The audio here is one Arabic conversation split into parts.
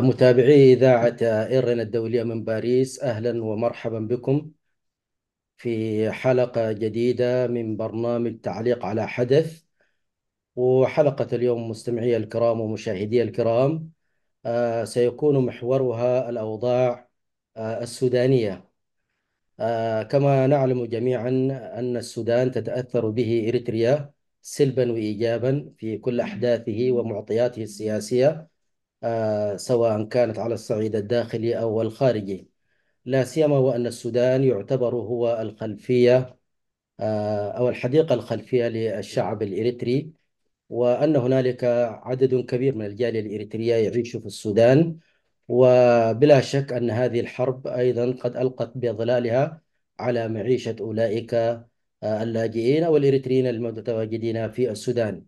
متابعي إذاعة إيرنا الدولية من باريس أهلا ومرحبا بكم في حلقة جديدة من برنامج تعليق على حدث وحلقة اليوم مستمعي الكرام ومشاهدي الكرام آه، سيكون محورها الأوضاع آه، السودانية آه، كما نعلم جميعا أن السودان تتأثر به إريتريا سلبا وإيجابا في كل أحداثه ومعطياته السياسية آه، سواء كانت على الصعيد الداخلي أو الخارجي لا سيما وأن السودان يعتبر هو الخلفية آه، أو الحديقة الخلفية للشعب الإريتري وأن هنالك عدد كبير من الجالية الإريترية يعيش في السودان وبلا شك أن هذه الحرب أيضا قد ألقت بظلالها على معيشة أولئك آه، اللاجئين أو الإريتريين المتواجدين في السودان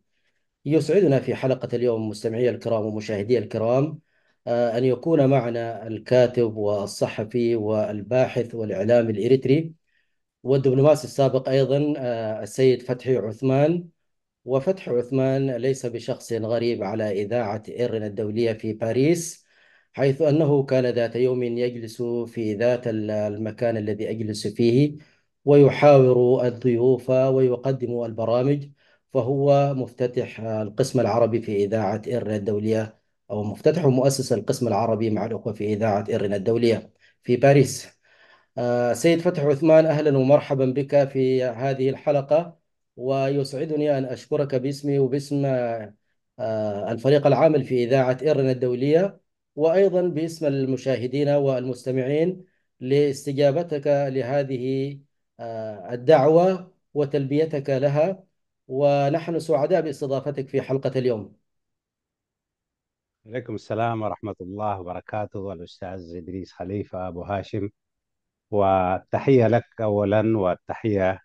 يسعدنا في حلقة اليوم مستمعي الكرام ومشاهدي الكرام آه، أن يكون معنا الكاتب والصحفي والباحث والإعلامي الإريتري والدبلوماسي السابق أيضا آه، السيد فتحي عثمان وفتحي عثمان ليس بشخص غريب على إذاعة إيرن الدولية في باريس حيث أنه كان ذات يوم يجلس في ذات المكان الذي أجلس فيه ويحاور الضيوف ويقدم البرامج فهو مفتتح القسم العربي في إذاعة إرنا الدولية أو مفتتح ومؤسس القسم العربي مع الأخوة في إذاعة إرنا الدولية في باريس آه، سيد فتح عثمان أهلا ومرحبا بك في هذه الحلقة ويسعدني أن أشكرك باسمي وباسم آه، الفريق العامل في إذاعة إرنا الدولية وأيضا باسم المشاهدين والمستمعين لاستجابتك لهذه آه، الدعوة وتلبيتك لها ونحن سعداء باستضافتك في حلقة اليوم عليكم السلام ورحمة الله وبركاته والأستاذ إدريس خليفة أبو هاشم والتحية لك أولا والتحية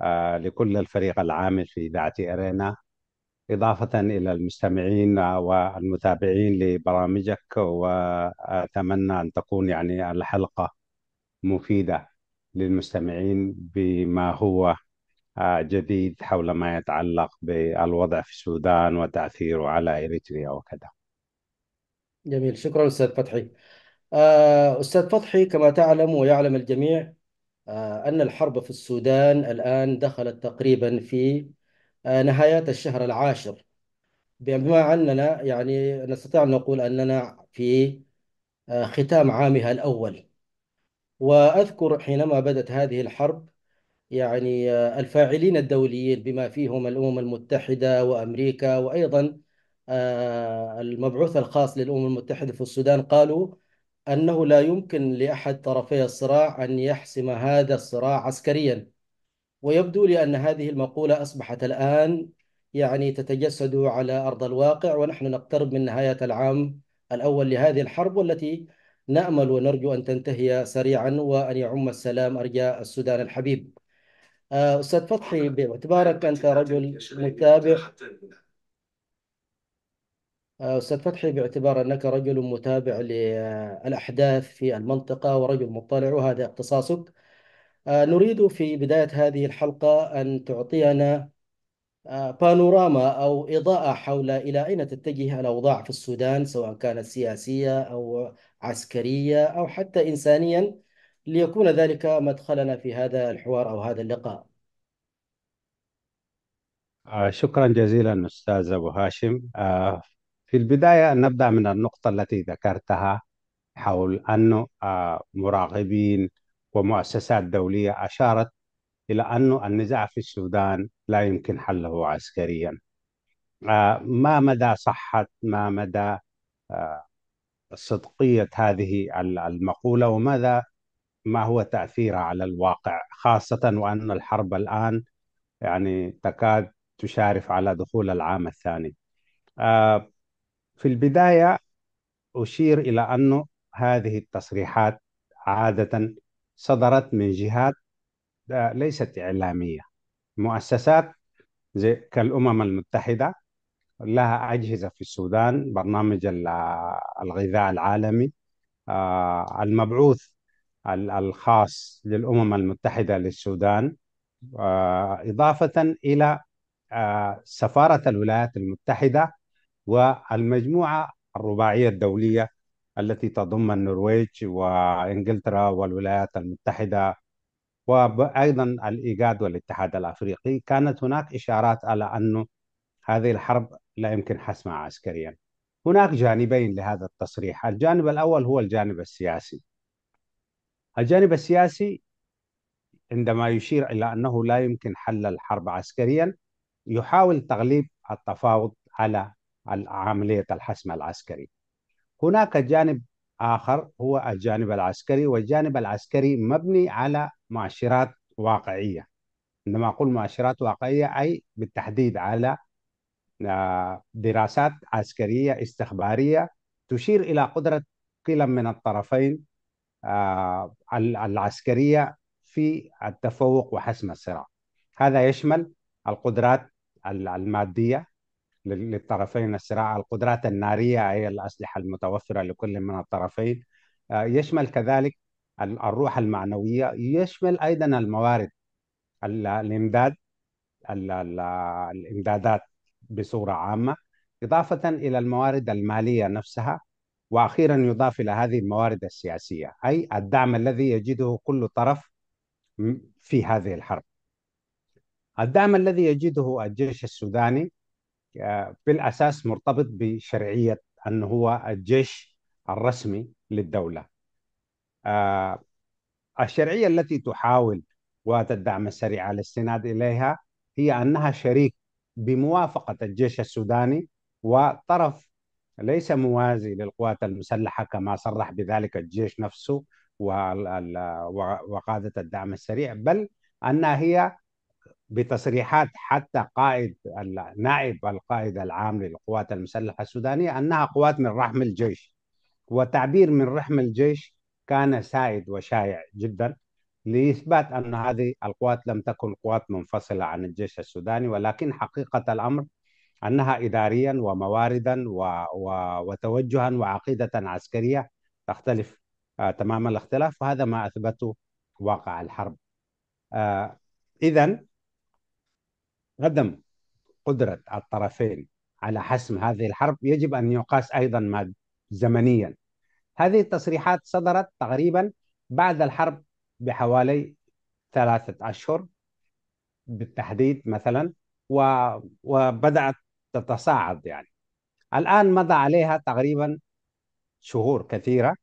آه، لكل الفريق العامل في إذاعة أرينا إضافة إلى المستمعين والمتابعين لبرامجك وأتمنى أن تكون يعني الحلقة مفيدة للمستمعين بما هو جديد حول ما يتعلق بالوضع في السودان وتأثيره على إريتريا وكذا جميل شكرا أستاذ فتحي آه، أستاذ فتحي كما تعلم ويعلم الجميع آه، أن الحرب في السودان الآن دخلت تقريبا في آه، نهايات الشهر العاشر بما أننا يعني نستطيع أن نقول أننا في ختام عامها الأول وأذكر حينما بدت هذه الحرب يعني آه، الفاعلين الدوليين بما فيهم الأمم المتحدة وأمريكا وأيضا آه، المبعوث الخاص للأمم المتحدة في السودان قالوا أنه لا يمكن لأحد طرفي الصراع أن يحسم هذا الصراع عسكريا ويبدو لي أن هذه المقولة أصبحت الآن يعني تتجسد على أرض الواقع ونحن نقترب من نهاية العام الأول لهذه الحرب والتي نأمل ونرجو أن تنتهي سريعا وأن يعم السلام أرجاء السودان الحبيب آه، أستاذ فتحي باعتبارك أنت رجل أيوة، متابع آه، أستاذ فتحي باعتبار أنك رجل متابع للأحداث في المنطقة ورجل مطلع وهذا اختصاصك آه، نريد في بداية هذه الحلقة أن تعطينا بانوراما أو إضاءة حول إلى أين تتجه الأوضاع في السودان سواء كانت سياسية أو عسكرية أو حتى إنسانيا ليكون ذلك مدخلنا في هذا الحوار أو هذا اللقاء آه، شكرا جزيلا أستاذ أبو هاشم آه، في البداية نبدأ من النقطة التي ذكرتها حول أن آه، مراقبين ومؤسسات دولية أشارت إلى أن النزاع في السودان لا يمكن حله عسكريا ما مدى صحة ما مدى صدقية هذه المقولة وماذا ما هو تاثيرها على الواقع خاصه وان الحرب الان يعني تكاد تشارف على دخول العام الثاني آه، في البدايه اشير الى انه هذه التصريحات عاده صدرت من جهات آه، ليست اعلاميه مؤسسات زي كالامم المتحده لها اجهزه في السودان برنامج الغذاء العالمي آه، المبعوث الخاص للأمم المتحدة للسودان آه، إضافة إلى آه، سفارة الولايات المتحدة والمجموعة الرباعية الدولية التي تضم النرويج وإنجلترا والولايات المتحدة وأيضا الإيجاد والاتحاد الأفريقي كانت هناك إشارات على أنه هذه الحرب لا يمكن حسمها عسكريا هناك جانبين لهذا التصريح الجانب الأول هو الجانب السياسي الجانب السياسي عندما يشير إلى أنه لا يمكن حل الحرب عسكريا يحاول تغليب التفاوض على عملية الحسم العسكري هناك جانب آخر هو الجانب العسكري والجانب العسكري مبني على مؤشرات واقعية عندما أقول مؤشرات واقعية أي بالتحديد على آه، دراسات عسكرية استخبارية تشير إلى قدرة كلا من الطرفين آه، العسكرية في التفوق وحسم الصراع هذا يشمل القدرات المادية للطرفين الصراع القدرات النارية أي الأسلحة المتوفرة لكل من الطرفين آه، يشمل كذلك الروح المعنوية يشمل أيضا الموارد الإمداد الإمدادات بصورة عامة إضافة إلى الموارد المالية نفسها واخيرا يضاف الى هذه الموارد السياسيه اي الدعم الذي يجده كل طرف في هذه الحرب. الدعم الذي يجده الجيش السوداني آه، بالاساس مرتبط بشرعيه انه هو الجيش الرسمي للدوله. آه، الشرعيه التي تحاول قوات الدعم السريع الاستناد اليها هي انها شريك بموافقه الجيش السوداني وطرف ليس موازي للقوات المسلحة كما صرح بذلك الجيش نفسه وقادة الدعم السريع بل أنها هي بتصريحات حتى قائد نائب القائد العام للقوات المسلحة السودانية أنها قوات من رحم الجيش وتعبير من رحم الجيش كان سائد وشائع جدا لإثبات أن هذه القوات لم تكن قوات منفصلة عن الجيش السوداني ولكن حقيقة الأمر أنها إداريا ومواردا و... و... وتوجها وعقيدة عسكرية تختلف آه، تمام الاختلاف وهذا ما أثبته واقع الحرب آه، إذا عدم قدرة الطرفين على حسم هذه الحرب يجب أن يقاس أيضا ما زمنيا هذه التصريحات صدرت تقريبا بعد الحرب بحوالي ثلاثة أشهر بالتحديد مثلا وبدأت تتصاعد يعني الآن مضى عليها تقريبا شهور كثيرة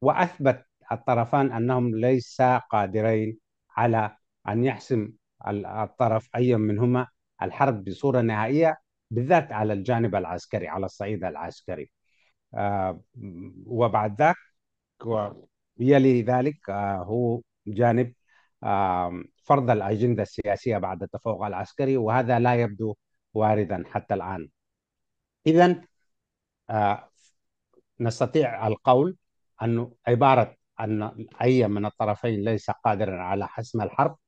وأثبت الطرفان أنهم ليسا قادرين على أن يحسم الطرف أي منهما الحرب بصورة نهائية بالذات على الجانب العسكري على الصعيد العسكري آه، وبعد ذاك يلي ذلك آه، هو جانب فرض الأجندة السياسية بعد التفوق العسكري وهذا لا يبدو واردا حتى الآن إذا آه، نستطيع القول أن عبارة أن أي من الطرفين ليس قادرا على حسم الحرب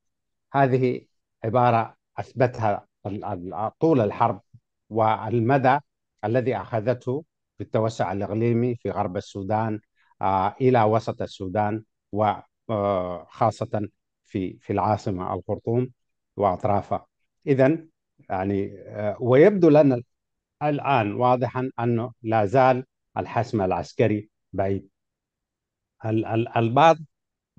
هذه عبارة أثبتها طول الحرب والمدى الذي أخذته في التوسع الإقليمي في غرب السودان آه، إلى وسط السودان وخاصة آه، في في العاصمة الخرطوم وأطرافها إذا يعني آه، ويبدو لنا الآن واضحا أنه لا زال الحسم العسكري بعيد البعض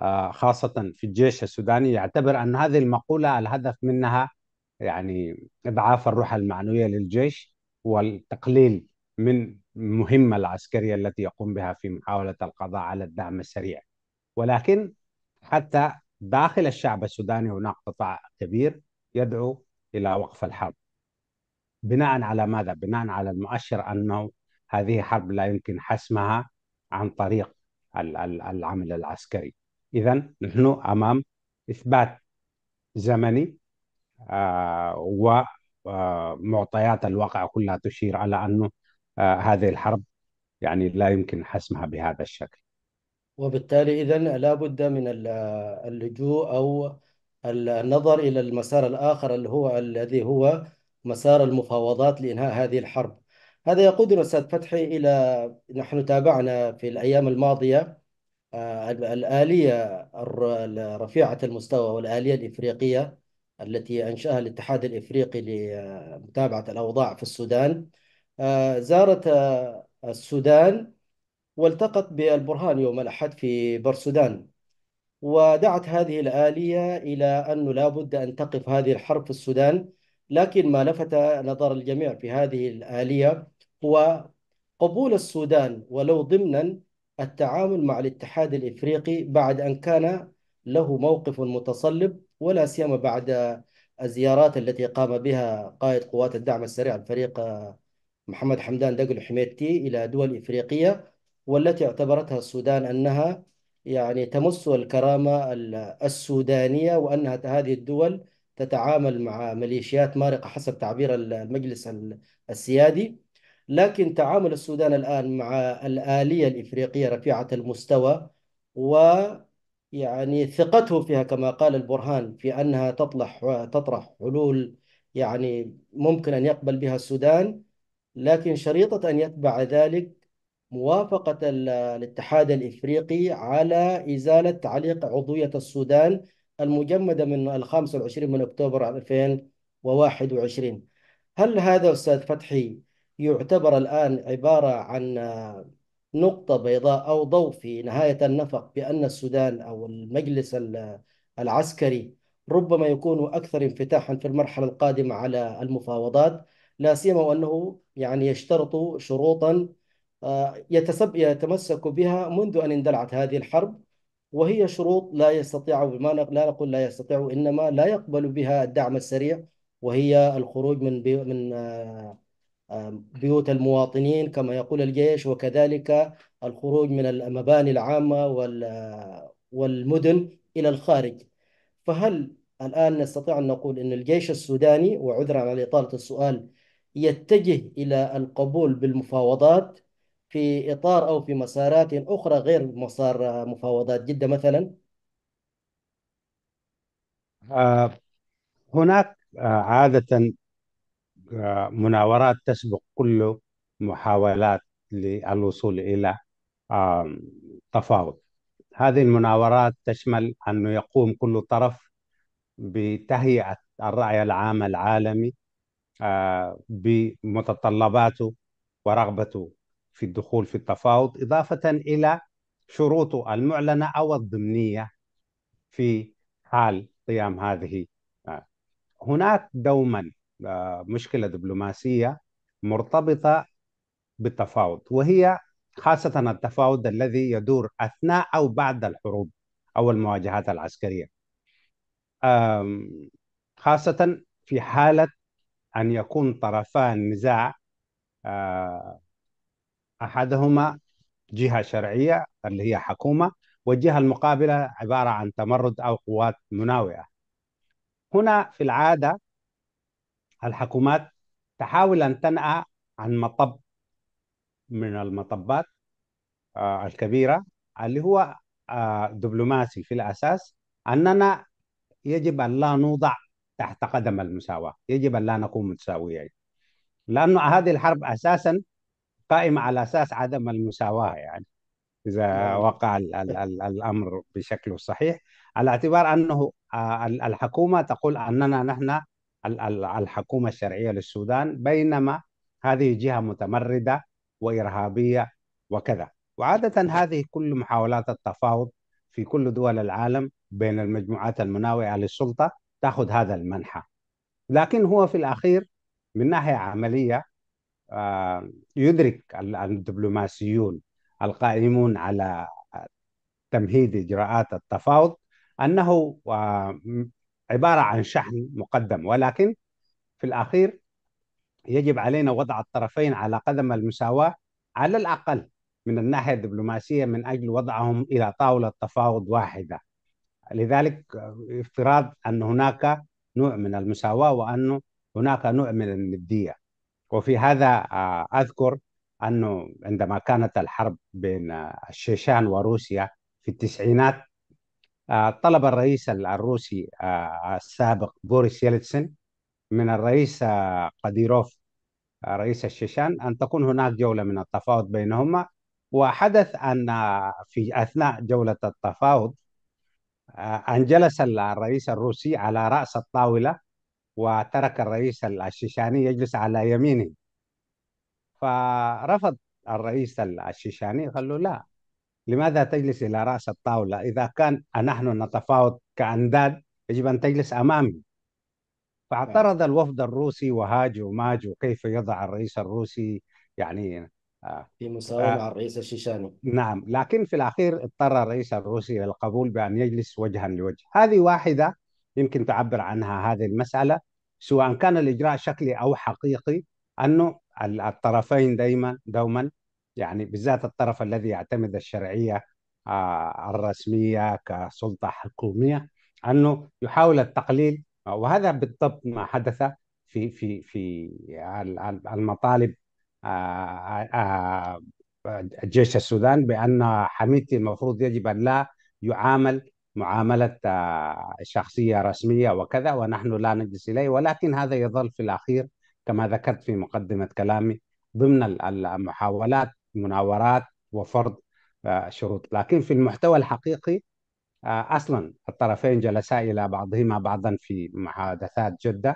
آه، خاصة في الجيش السوداني يعتبر أن هذه المقولة الهدف منها يعني إضعاف الروح المعنوية للجيش والتقليل من المهمة العسكرية التي يقوم بها في محاولة القضاء على الدعم السريع ولكن حتى داخل الشعب السوداني هناك قطاع كبير يدعو إلى وقف الحرب بناء على ماذا؟ بناء على المؤشر أنه هذه حرب لا يمكن حسمها عن طريق العمل العسكري إذا نحن أمام إثبات زمني آه، ومعطيات آه، الواقع كلها تشير على أنه آه، هذه الحرب يعني لا يمكن حسمها بهذا الشكل وبالتالي إذا لابد من اللجوء أو النظر إلى المسار الآخر اللي هو الذي هو مسار المفاوضات لإنهاء هذه الحرب هذا يقودنا أستاذ فتحي إلى نحن تابعنا في الأيام الماضية آه، الآلية رفيعة المستوى والآلية الإفريقية التي أنشأها الاتحاد الإفريقي لمتابعة الأوضاع في السودان آه، زارت آه، السودان والتقت بالبرهان يوم الأحد في برسودان ودعت هذه الآلية إلى أنه لا بد أن تقف هذه الحرب في السودان لكن ما لفت نظر الجميع في هذه الآلية هو قبول السودان ولو ضمنا التعامل مع الاتحاد الإفريقي بعد أن كان له موقف متصلب ولا سيما بعد الزيارات التي قام بها قائد قوات الدعم السريع الفريق محمد حمدان دقل حميدتي إلى دول إفريقية والتي اعتبرتها السودان أنها يعني تمس الكرامة السودانية وأن هذه الدول تتعامل مع ميليشيات مارقة حسب تعبير المجلس السيادي لكن تعامل السودان الآن مع الآلية الإفريقية رفيعة المستوى و يعني ثقته فيها كما قال البرهان في أنها تطلح تطرح حلول يعني ممكن أن يقبل بها السودان لكن شريطة أن يتبع ذلك موافقة الاتحاد الإفريقي على إزالة تعليق عضوية السودان المجمدة من الخامس والعشرين من أكتوبر 2021 هل هذا أستاذ فتحي يعتبر الآن عبارة عن نقطة بيضاء أو ضوء في نهاية النفق بأن السودان أو المجلس العسكري ربما يكون أكثر انفتاحا في المرحلة القادمة على المفاوضات لا سيما وأنه يعني يشترط شروطا يتسب يتمسك بها منذ أن اندلعت هذه الحرب وهي شروط لا يستطيع بما لا نقول لا يستطيع إنما لا يقبل بها الدعم السريع وهي الخروج من من آه، بيوت المواطنين كما يقول الجيش وكذلك الخروج من المباني العامة والمدن إلى الخارج فهل الآن نستطيع أن نقول أن الجيش السوداني وعذرا على إطالة السؤال يتجه إلى القبول بالمفاوضات في إطار أو في مسارات أخرى غير مسار مفاوضات جدة مثلا؟ آه، هناك آه، عادة آه، مناورات تسبق كل محاولات للوصول إلى تفاوض هذه المناورات تشمل أنه يقوم كل طرف بتهيئة الرأي العام العالمي بمتطلباته ورغبته في الدخول في التفاوض إضافة إلى شروطه المعلنة أو الضمنية في حال قيام هذه هناك دوما آه، مشكلة دبلوماسية مرتبطة بالتفاوض وهي خاصة التفاوض الذي يدور أثناء أو بعد الحروب أو المواجهات العسكرية خاصة في حالة أن يكون طرفان نزاع آه، أحدهما جهة شرعية اللي هي حكومة والجهة المقابلة عبارة عن تمرد أو قوات مناوئة هنا في العادة الحكومات تحاول أن تنأى عن مطب من المطبات آه، الكبيرة اللي هو آه، دبلوماسي في الأساس أننا يجب أن لا نوضع تحت قدم المساواة يجب أن لا نكون متساويين لأن هذه الحرب أساسا قائمة على أساس عدم المساواة يعني إذا نعم. وقع الـ الـ الـ الأمر بشكله الصحيح على اعتبار أنه آه، الحكومة تقول أننا نحن الحكومة الشرعية للسودان بينما هذه جهة متمردة وإرهابية وكذا وعادة هذه كل محاولات التفاوض في كل دول العالم بين المجموعات المناوئة للسلطة تأخذ هذا المنحى لكن هو في الأخير من ناحية عملية يدرك الدبلوماسيون القائمون على تمهيد اجراءات التفاوض انه آه، عباره عن شحن مقدم ولكن في الاخير يجب علينا وضع الطرفين على قدم المساواه على الاقل من الناحيه الدبلوماسيه من اجل وضعهم الى طاوله تفاوض واحده لذلك آه، افتراض ان هناك نوع من المساواه وانه هناك نوع من النديه وفي هذا آه، أذكر أنه عندما كانت الحرب بين آه، الشيشان وروسيا في التسعينات آه، طلب الرئيس الروسي السابق بوريس يلتسن من الرئيس قديروف رئيس الشيشان أن تكون هناك جولة من التفاوض بينهما وحدث أن في أثناء جولة التفاوض أن جلس الرئيس الروسي على رأس الطاولة وترك الرئيس الشيشاني يجلس على يمينه فرفض الرئيس الشيشاني قال له لا لماذا تجلس إلى رأس الطاولة إذا كان نحن نتفاوض كأنداد يجب أن تجلس أمامي فاعترض نعم. الوفد الروسي وهاج وماج وكيف يضع الرئيس الروسي يعني آه، في مساواة آه مع الرئيس الشيشاني نعم لكن في الأخير اضطر الرئيس الروسي للقبول بأن يجلس وجها لوجه هذه واحدة يمكن تعبر عنها هذه المسألة سواء كان الإجراء شكلي أو حقيقي أنه الطرفين دائما دوما يعني بالذات الطرف الذي يعتمد الشرعية آه، الرسمية كسلطة حكومية أنه يحاول التقليل وهذا بالضبط ما حدث في في في المطالب الجيش آه، آه، السودان بأن حميتي المفروض يجب أن لا يعامل معاملة آه، شخصية رسمية وكذا ونحن لا نجلس إليه ولكن هذا يظل في الأخير كما ذكرت في مقدمة كلامي ضمن المحاولات مناورات وفرض آه، شروط لكن في المحتوى الحقيقي آه، أصلا الطرفين جلسا إلى بعضهما بعضا في محادثات جدة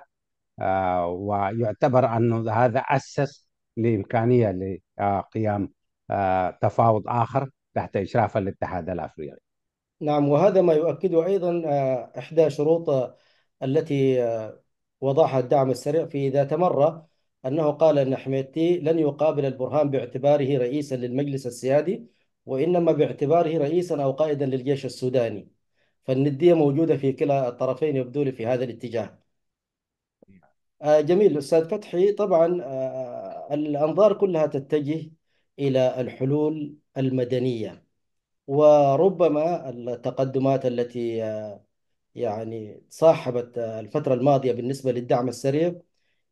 ويعتبر أن هذا أسس لإمكانية لقيام تفاوض آخر تحت إشراف الاتحاد الأفريقي نعم وهذا ما يؤكده أيضا آه، إحدى شروط آه، التي آه، وضعها الدعم السريع في ذات مرة أنه قال أن حميتي لن يقابل البرهان باعتباره رئيسا للمجلس السيادي وإنما باعتباره رئيسا أو قائدا للجيش السوداني فالندية موجودة في كلا الطرفين يبدو لي في هذا الاتجاه جميل أستاذ فتحي طبعا الأنظار كلها تتجه إلى الحلول المدنية وربما التقدمات التي يعني صاحبت الفترة الماضية بالنسبة للدعم السريع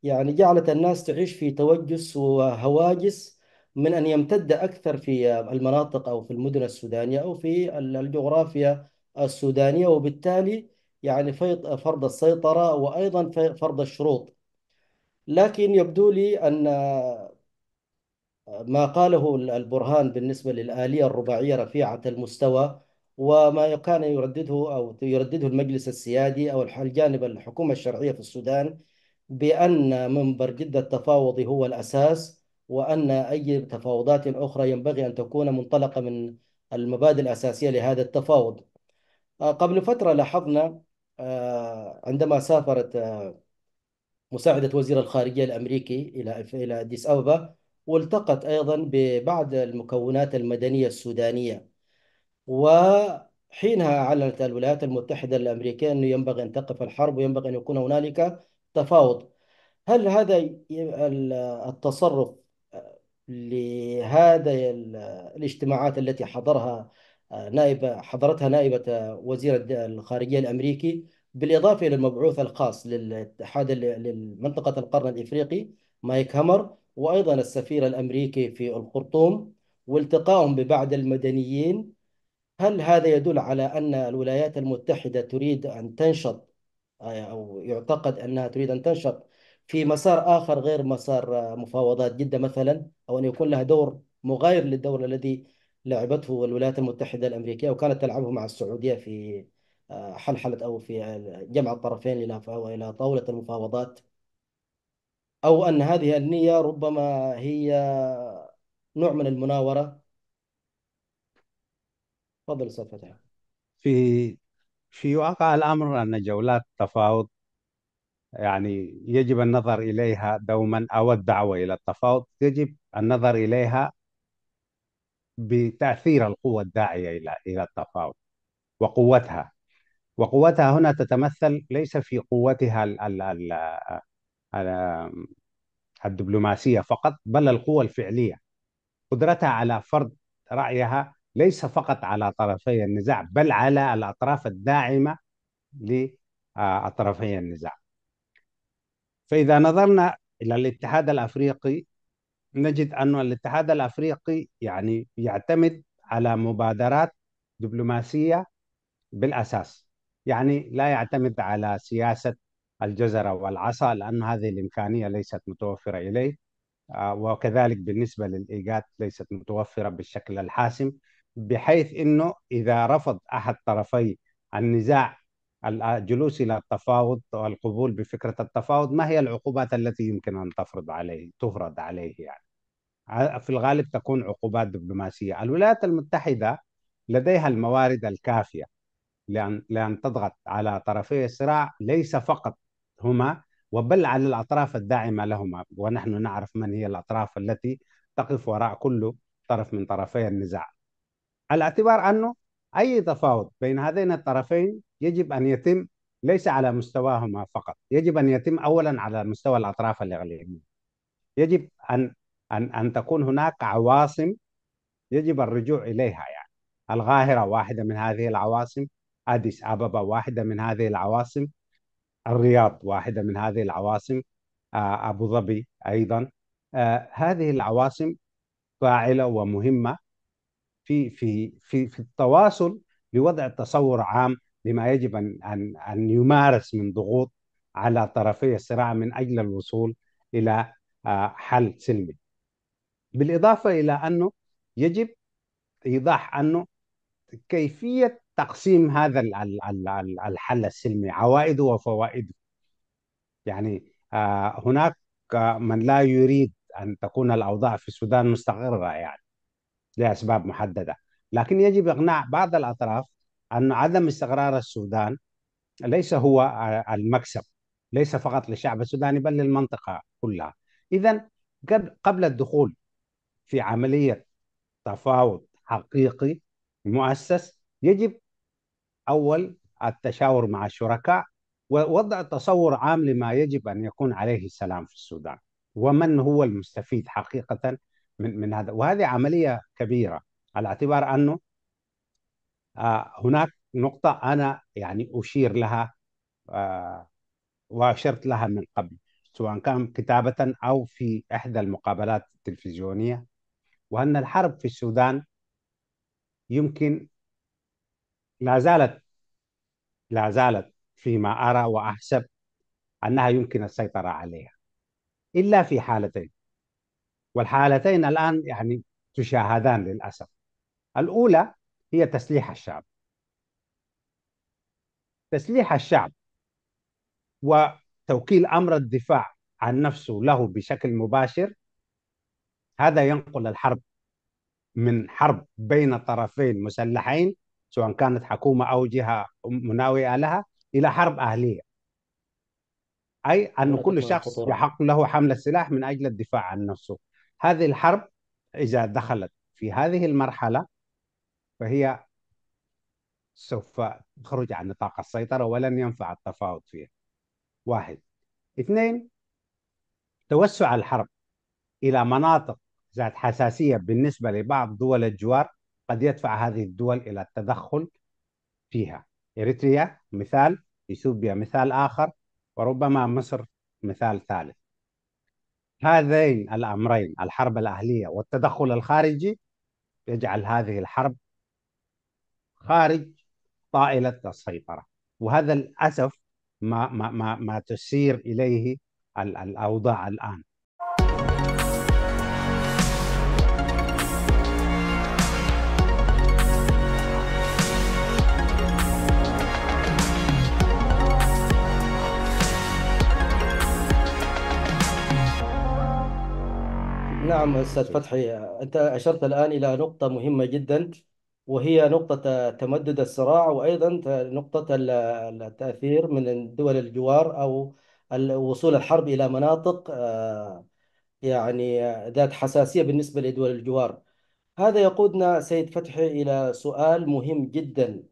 يعني جعلت الناس تعيش في توجس وهواجس من أن يمتد أكثر في المناطق أو في المدن السودانية أو في الجغرافيا السودانية وبالتالي يعني فرض السيطرة وأيضا فرض الشروط لكن يبدو لي أن ما قاله البرهان بالنسبة للآلية الرباعية رفيعة المستوى وما كان يردده أو يردده المجلس السيادي أو الجانب الحكومة الشرعية في السودان بأن منبر جدة التفاوض هو الأساس وأن أي تفاوضات أخرى ينبغي أن تكون منطلقة من المبادئ الأساسية لهذا التفاوض آه، قبل فترة لاحظنا آه، عندما سافرت آه، مساعدة وزير الخارجية الأمريكي إلى إلى أديس أبابا والتقت أيضا ببعض المكونات المدنية السودانية وحينها أعلنت الولايات المتحدة الأمريكية أنه ينبغي أن تقف الحرب وينبغي أن يكون هنالك تفاوض هل هذا التصرف لهذا الاجتماعات التي حضرها نائبة حضرتها نائبة وزير الخارجية الأمريكي بالإضافة إلى المبعوث الخاص للاتحاد لمنطقة القرن الإفريقي مايك هامر وأيضا السفير الأمريكي في الخرطوم والتقائهم ببعض المدنيين هل هذا يدل على أن الولايات المتحدة تريد أن تنشط أو يعتقد أنها تريد أن تنشط في مسار آخر غير مسار مفاوضات جدة مثلا أو أن يكون لها دور مغاير للدور الذي لعبته الولايات المتحدة الأمريكية وكانت تلعبه مع السعودية في حلحلة أو في جمع الطرفين إلى طاولة المفاوضات أو أن هذه النية ربما هي نوع من المناورة تفضل أستاذ فتح في في واقع الأمر أن جولات التفاوض يعني يجب النظر إليها دوما أو الدعوة إلى التفاوض يجب النظر إليها بتأثير القوة الداعية إلى إلى التفاوض وقوتها وقوتها هنا تتمثل ليس في قوتها على الدبلوماسية فقط بل القوى الفعلية قدرتها على فرض رأيها ليس فقط على طرفي النزاع بل على الأطراف الداعمة لطرفي النزاع فإذا نظرنا إلى الاتحاد الأفريقي نجد أن الاتحاد الأفريقي يعني يعتمد على مبادرات دبلوماسية بالأساس يعني لا يعتمد على سياسة او والعصا لأن هذه الإمكانية ليست متوفرة إليه آه، وكذلك بالنسبة للإيجاد ليست متوفرة بالشكل الحاسم بحيث أنه إذا رفض أحد طرفي النزاع الجلوس آه، إلى التفاوض والقبول بفكرة التفاوض ما هي العقوبات التي يمكن أن تفرض عليه تفرض عليه يعني آه، في الغالب تكون عقوبات دبلوماسية الولايات المتحدة لديها الموارد الكافية لأن, لأن تضغط على طرفي الصراع ليس فقط هما وبل على الأطراف الداعمة لهما ونحن نعرف من هي الأطراف التي تقف وراء كل طرف من طرفي النزاع على اعتبار أنه أي تفاوض بين هذين الطرفين يجب أن يتم ليس على مستواهما فقط يجب أن يتم أولا على مستوى الأطراف الإقليمية يجب أن أن أن تكون هناك عواصم يجب الرجوع إليها يعني القاهرة واحدة من هذه العواصم أديس أبابا واحدة من هذه العواصم الرياض واحدة من هذه العواصم آه، أبو ظبي أيضا آه، هذه العواصم فاعلة ومهمة في في في في التواصل لوضع تصور عام لما يجب أن أن أن يمارس من ضغوط على طرفي الصراع من أجل الوصول إلى آه، حل سلمي بالإضافة إلى أنه يجب إيضاح أنه كيفية تقسيم هذا الحل السلمي عوائده وفوائده يعني آه، هناك آه، من لا يريد أن تكون الأوضاع في السودان مستقرة يعني لأسباب محددة لكن يجب إقناع بعض الأطراف أن عدم استقرار السودان ليس هو آه، المكسب ليس فقط للشعب السوداني بل للمنطقة كلها إذا قبل الدخول في عملية تفاوض حقيقي مؤسس يجب أول التشاور مع الشركاء ووضع تصور عام لما يجب أن يكون عليه السلام في السودان ومن هو المستفيد حقيقة من, من هذا وهذه عملية كبيرة على اعتبار أنه آه، هناك نقطة أنا يعني أشير لها آه، وأشرت لها من قبل سواء كان كتابة أو في إحدى المقابلات التلفزيونية وأن الحرب في السودان يمكن لا زالت لا زالت فيما أرى وأحسب أنها يمكن السيطرة عليها إلا في حالتين والحالتين الآن يعني تشاهدان للأسف الأولى هي تسليح الشعب تسليح الشعب وتوكيل أمر الدفاع عن نفسه له بشكل مباشر هذا ينقل الحرب من حرب بين طرفين مسلحين سواء كانت حكومة أو جهة مناوئة لها إلى حرب أهلية أي أن كل شخص يحق له حمل السلاح من أجل الدفاع عن نفسه هذه الحرب إذا دخلت في هذه المرحلة فهي سوف تخرج عن نطاق السيطرة ولن ينفع التفاوض فيها واحد اثنين توسع الحرب إلى مناطق ذات حساسية بالنسبة لبعض دول الجوار قد يدفع هذه الدول إلى التدخل فيها إريتريا مثال إثيوبيا مثال آخر وربما مصر مثال ثالث هذين الأمرين الحرب الأهلية والتدخل الخارجي يجعل هذه الحرب خارج طائلة السيطرة وهذا للأسف ما, ما, ما, ما تسير إليه الأوضاع الآن نعم،, نعم أستاذ فتحي أنت أشرت الآن إلى نقطة مهمة جدا وهي نقطة تمدد الصراع وأيضا نقطة التأثير من دول الجوار أو وصول الحرب إلى مناطق آه، يعني ذات حساسية بالنسبة لدول الجوار هذا يقودنا سيد فتحي إلى سؤال مهم جدا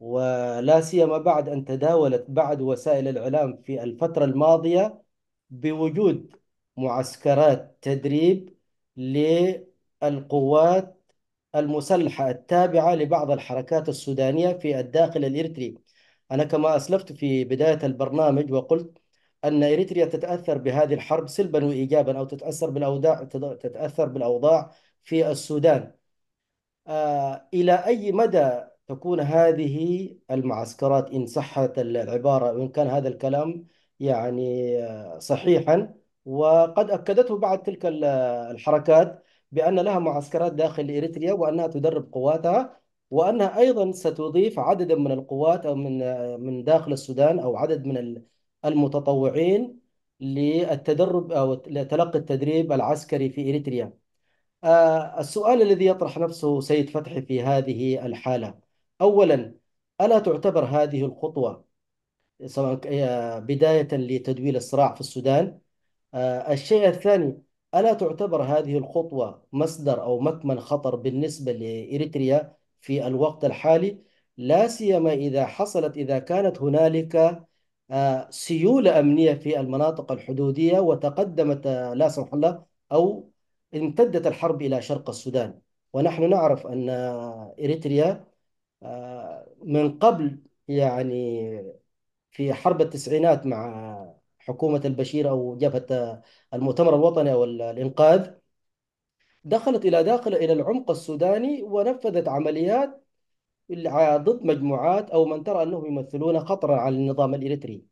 ولا سيما بعد أن تداولت بعض وسائل الإعلام في الفترة الماضية بوجود معسكرات تدريب للقوات المسلحة التابعة لبعض الحركات السودانية في الداخل الإريتري أنا كما أسلفت في بداية البرنامج وقلت أن إريتريا تتأثر بهذه الحرب سلبا وإيجابا أو تتأثر بالأوضاع تتأثر بالأوضاع في السودان آه إلى أي مدى تكون هذه المعسكرات إن صحت العبارة وإن كان هذا الكلام يعني آه، صحيحا وقد أكدته بعد تلك الحركات بأن لها معسكرات داخل إريتريا وأنها تدرب قواتها وأنها أيضا ستضيف عددا من القوات أو من من داخل السودان أو عدد من المتطوعين للتدرب أو لتلقي التدريب العسكري في إريتريا آه، السؤال الذي يطرح نفسه سيد فتحي في هذه الحالة أولا ألا تعتبر هذه الخطوة سواء آه، بداية لتدويل الصراع في السودان آه، الشيء الثاني ألا تعتبر هذه الخطوة مصدر أو مكمن خطر بالنسبة لإريتريا في الوقت الحالي لا سيما إذا حصلت إذا كانت هنالك آه، سيولة أمنية في المناطق الحدودية وتقدمت آه، لا سمح الله أو امتدت الحرب إلى شرق السودان ونحن نعرف أن آه، إريتريا آه، من قبل يعني في حرب التسعينات مع حكومة البشير أو جبهة المؤتمر الوطني أو الإنقاذ دخلت إلى داخل إلى العمق السوداني ونفذت عمليات ضد مجموعات أو من ترى أنهم يمثلون خطرا على النظام الإريتري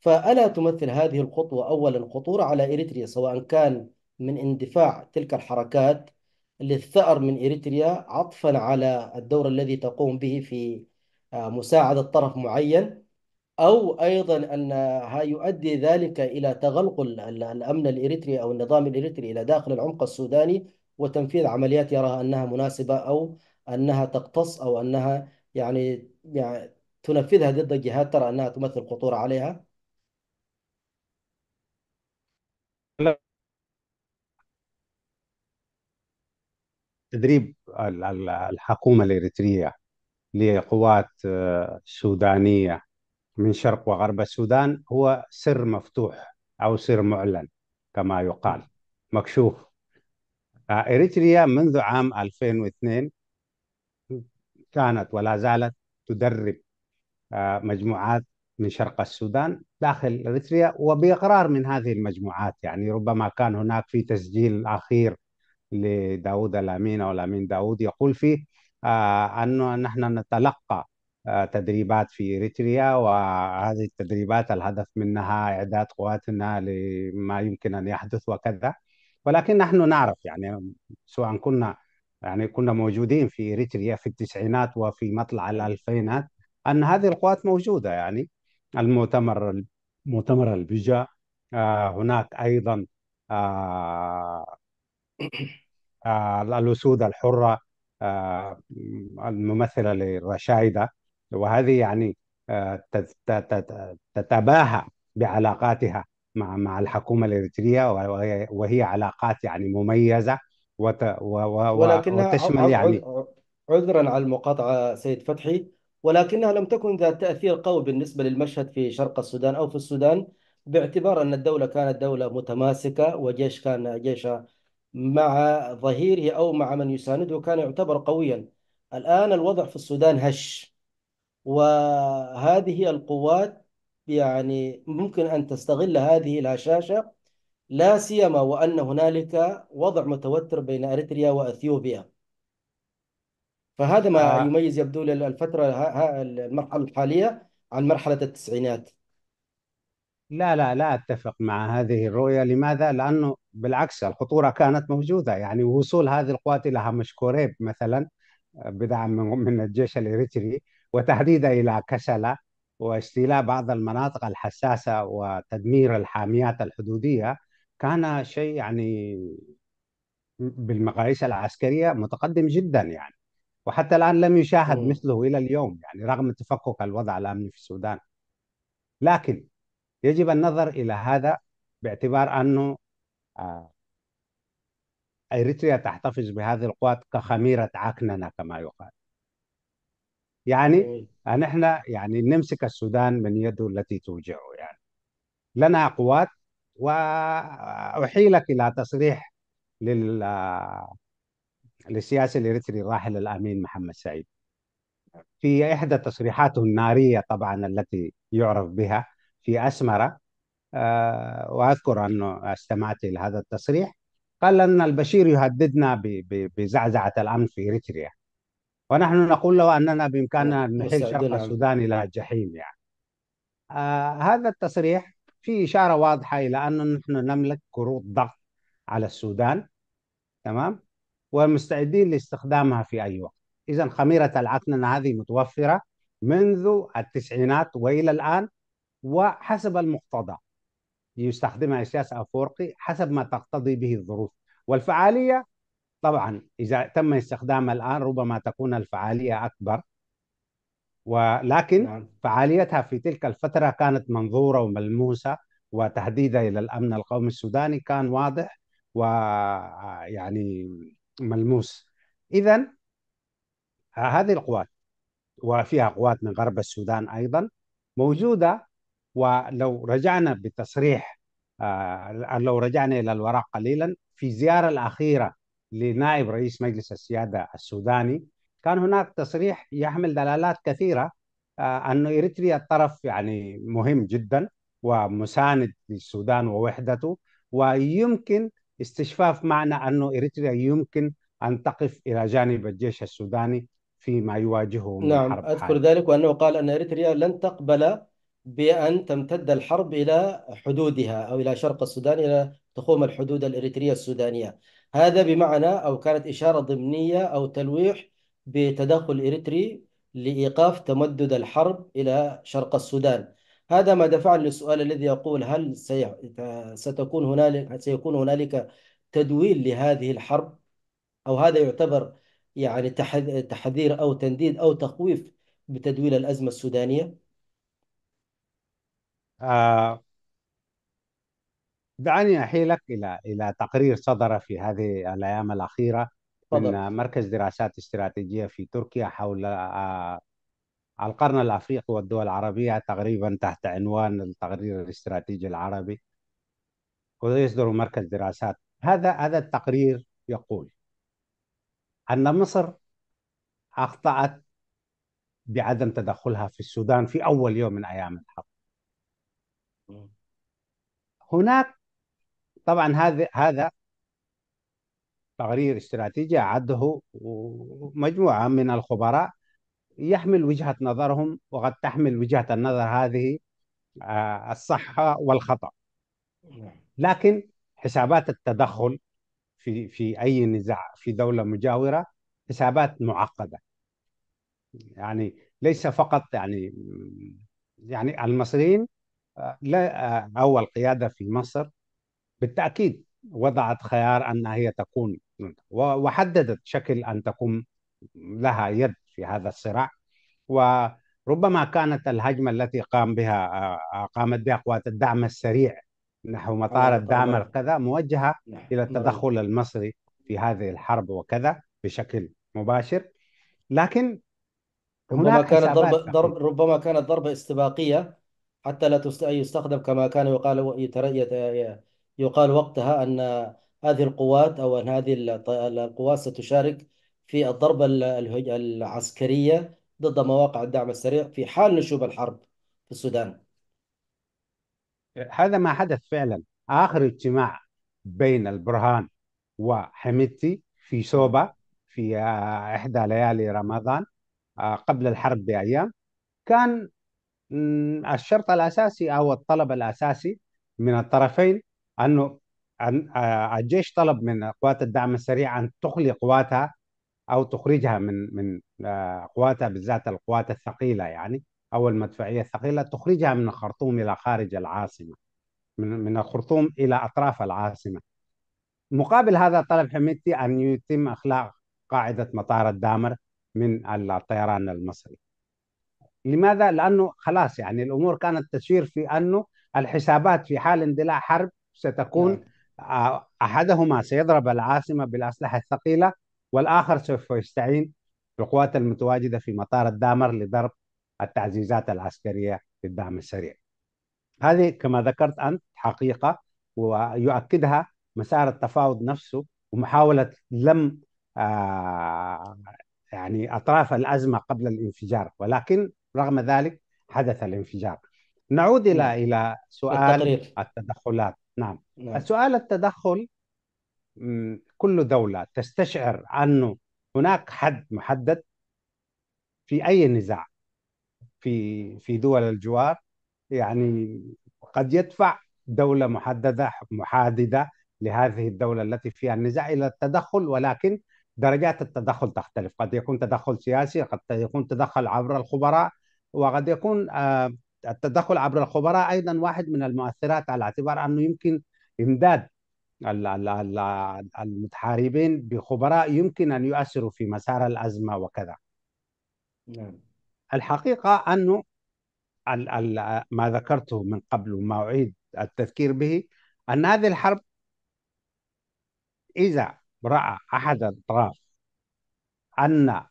فألا تمثل هذه الخطوة أولا خطورة على إريتريا سواء كان من اندفاع تلك الحركات للثأر من إريتريا عطفا على الدور الذي تقوم به في آه، مساعدة طرف معين أو أيضا أن يؤدي ذلك إلى تغلق الأمن الإريتري أو النظام الإريتري إلى داخل العمق السوداني وتنفيذ عمليات يرى أنها مناسبة أو أنها تقتص أو أنها يعني, يعني تنفذها ضد جهات ترى أنها تمثل خطورة عليها تدريب الحكومة الإريترية لقوات سودانية من شرق وغرب السودان هو سر مفتوح أو سر معلن كما يقال مكشوف إريتريا منذ عام 2002 كانت ولا زالت تدرب آه، مجموعات من شرق السودان داخل إريتريا وبإقرار من هذه المجموعات يعني ربما كان هناك في تسجيل أخير لداود الأمين أو الأمين داود يقول فيه آه، أنه نحن نتلقى تدريبات في إريتريا وهذه التدريبات الهدف منها إعداد قواتنا لما يمكن أن يحدث وكذا ولكن نحن نعرف يعني سواء كنا يعني كنا موجودين في إريتريا في التسعينات وفي مطلع الألفينات أن هذه القوات موجودة يعني المؤتمر مؤتمر البجا آه، هناك أيضا آه، آه، الأسود الحرة الممثلة للرشايدة وهذه يعني آه، تتباهى بعلاقاتها مع مع الحكومه الاريتريه وهي علاقات يعني مميزه وت ولكنها وتشمل يعني عذرا على المقاطعه سيد فتحي ولكنها لم تكن ذات تاثير قوي بالنسبه للمشهد في شرق السودان او في السودان باعتبار ان الدوله كانت دوله متماسكه وجيش كان جيشها مع ظهيره او مع من يسانده كان يعتبر قويا الان الوضع في السودان هش وهذه القوات يعني ممكن أن تستغل هذه الهشاشة لا سيما وأن هنالك وضع متوتر بين أريتريا وأثيوبيا فهذا ما آه. يميز يبدو لي الفترة المرحلة الحالية عن مرحلة التسعينات لا لا لا أتفق مع هذه الرؤية لماذا؟ لأنه بالعكس الخطورة كانت موجودة يعني وصول هذه القوات إلى هامشكوريب مثلا آه، بدعم من الجيش الإريتري وتحديدا إلى كسلة واستيلاء بعض المناطق الحساسة وتدمير الحاميات الحدودية كان شيء يعني بالمقاييس العسكرية متقدم جدا يعني وحتى الآن لم يشاهد مثله إلى اليوم يعني رغم تفكك الوضع الأمني في السودان لكن يجب النظر إلى هذا باعتبار أنه آه، إريتريا تحتفظ بهذه القوات كخميرة عكننة كما يقال يعني أن إيه. إحنا يعني نمسك السودان من يده التي توجعه يعني لنا قوات وأحيلك إلى تصريح لل للسياسي الإريتري الراحل الأمين محمد سعيد في إحدى تصريحاته النارية طبعا التي يعرف بها في أسمرة آه، وأذكر أنه استمعت إلى هذا التصريح قال أن البشير يهددنا بزعزعة الأمن في إريتريا ونحن نقول له أننا بإمكاننا أن نحل شرق السودان إلى الجحيم يعني آه هذا التصريح في إشارة واضحة إلى أن نحن نملك كروت ضغط على السودان تمام ومستعدين لاستخدامها في أي وقت إذا خميرة العكننة هذه متوفرة منذ التسعينات وإلى الآن وحسب المقتضى يستخدمها سياسة أفورقي حسب ما تقتضي به الظروف والفعالية طبعا إذا تم استخدامها الآن ربما تكون الفعالية أكبر ولكن نعم. فعاليتها في تلك الفترة كانت منظورة وملموسة وتهديدا إلى الأمن القومي السوداني كان واضح ويعني ملموس إذا هذه القوات وفيها قوات من غرب السودان أيضا موجودة ولو رجعنا بتصريح آه، لو رجعنا إلى الوراء قليلا في الزيارة الأخيرة لنائب رئيس مجلس السيادة السوداني كان هناك تصريح يحمل دلالات كثيرة آه، أن إريتريا طرف يعني مهم جدا ومساند للسودان ووحدته ويمكن استشفاف معنى أن إريتريا يمكن أن تقف إلى جانب الجيش السوداني فيما يواجهه من نعم حرب أذكر حالي. ذلك وأنه قال أن إريتريا لن تقبل بأن تمتد الحرب إلى حدودها أو إلى شرق السودان إلى تقوم الحدود الإريترية السودانية هذا بمعنى أو كانت إشارة ضمنية أو تلويح بتدخل إريتري لإيقاف تمدد الحرب إلى شرق السودان هذا ما دفعني للسؤال الذي يقول هل ستكون هنالك سيكون هنالك تدويل لهذه الحرب أو هذا يعتبر يعني تحذير أو تنديد أو تخويف بتدويل الأزمة السودانية؟ آه دعني أحيلك إلى إلى تقرير صدر في هذه الأيام الأخيرة من مركز دراسات استراتيجية في تركيا حول القرن الأفريقي والدول العربية تقريبا تحت عنوان التقرير الاستراتيجي العربي ويصدر مركز دراسات هذا هذا التقرير يقول أن مصر أخطأت بعدم تدخلها في السودان في أول يوم من أيام الحرب هناك طبعا هذا هذا تقرير استراتيجي أعده مجموعة من الخبراء يحمل وجهة نظرهم وقد تحمل وجهة النظر هذه آه، الصحة والخطأ لكن حسابات التدخل في في أي نزاع في دولة مجاورة حسابات معقدة يعني ليس فقط يعني يعني المصريين آه، لا آه، أو القيادة في مصر بالتأكيد وضعت خيار أنها هي تكون وحددت شكل أن تقوم لها يد في هذا الصراع وربما كانت الهجمة التي قام بها آه، آه، قامت بها قوات الدعم السريع نحو مطار آه، الدعم كذا موجهة نعم. إلى نعم. التدخل المصري في هذه الحرب وكذا بشكل مباشر لكن ربما كانت ضربة ضرب ربما كانت ضربة استباقية حتى لا يستخدم كما كان يقال يقال وقتها أن هذه القوات أو أن هذه القوات ستشارك في الضربة العسكرية ضد مواقع الدعم السريع في حال نشوب الحرب في السودان هذا ما حدث فعلا آخر اجتماع بين البرهان وحميدتي في سوبا في آه، إحدى ليالي رمضان آه، قبل الحرب بأيام كان الشرط الأساسي أو الطلب الأساسي من الطرفين انه عن آه، الجيش طلب من قوات الدعم السريع ان تخلي قواتها او تخرجها من من آه، قواتها بالذات القوات الثقيله يعني او المدفعيه الثقيله تخرجها من الخرطوم الى خارج العاصمه من من الخرطوم الى اطراف العاصمه مقابل هذا طلب حميدتي ان يتم اخلاء قاعده مطار الدامر من الطيران المصري لماذا؟ لانه خلاص يعني الامور كانت تشير في انه الحسابات في حال اندلاع حرب ستكون نعم. أحدهما سيضرب العاصمة بالأسلحة الثقيلة والآخر سوف يستعين بالقوات المتواجدة في مطار الدامر لضرب التعزيزات العسكرية للدعم السريع هذه كما ذكرت أنت حقيقة ويؤكدها مسار التفاوض نفسه ومحاولة لم يعني أطراف الأزمة قبل الانفجار ولكن رغم ذلك حدث الانفجار نعود إلى نعم. إلى سؤال التدخلات نعم نعم سؤال التدخل كل دولة تستشعر أنه هناك حد محدد في أي نزاع في في دول الجوار يعني قد يدفع دولة محددة محاددة لهذه الدولة التي فيها النزاع إلى التدخل ولكن درجات التدخل تختلف قد يكون تدخل سياسي قد يكون تدخل عبر الخبراء وقد يكون آه، التدخل عبر الخبراء ايضا واحد من المؤثرات على اعتبار انه يمكن امداد المتحاربين بخبراء يمكن ان يؤثروا في مسار الازمه وكذا. نعم. الحقيقه انه ما ذكرته من قبل وما اعيد التذكير به ان هذه الحرب اذا راى احد الاطراف ان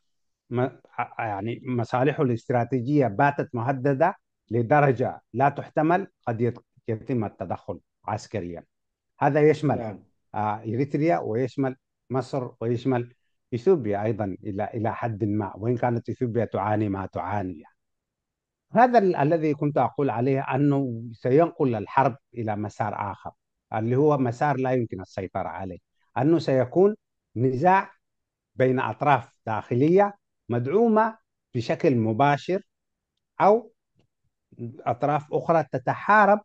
يعني مصالحه الاستراتيجيه باتت مهدده لدرجة لا تحتمل قد يتم التدخل عسكريا هذا يشمل نعم. آه، إريتريا ويشمل مصر ويشمل إثيوبيا أيضا إلى إلى حد ما وإن كانت إثيوبيا تعاني ما تعاني يعني. هذا الذي كنت أقول عليه أنه سينقل الحرب إلى مسار آخر اللي هو مسار لا يمكن السيطرة عليه أنه سيكون نزاع بين أطراف داخلية مدعومة بشكل مباشر أو أطراف أخرى تتحارب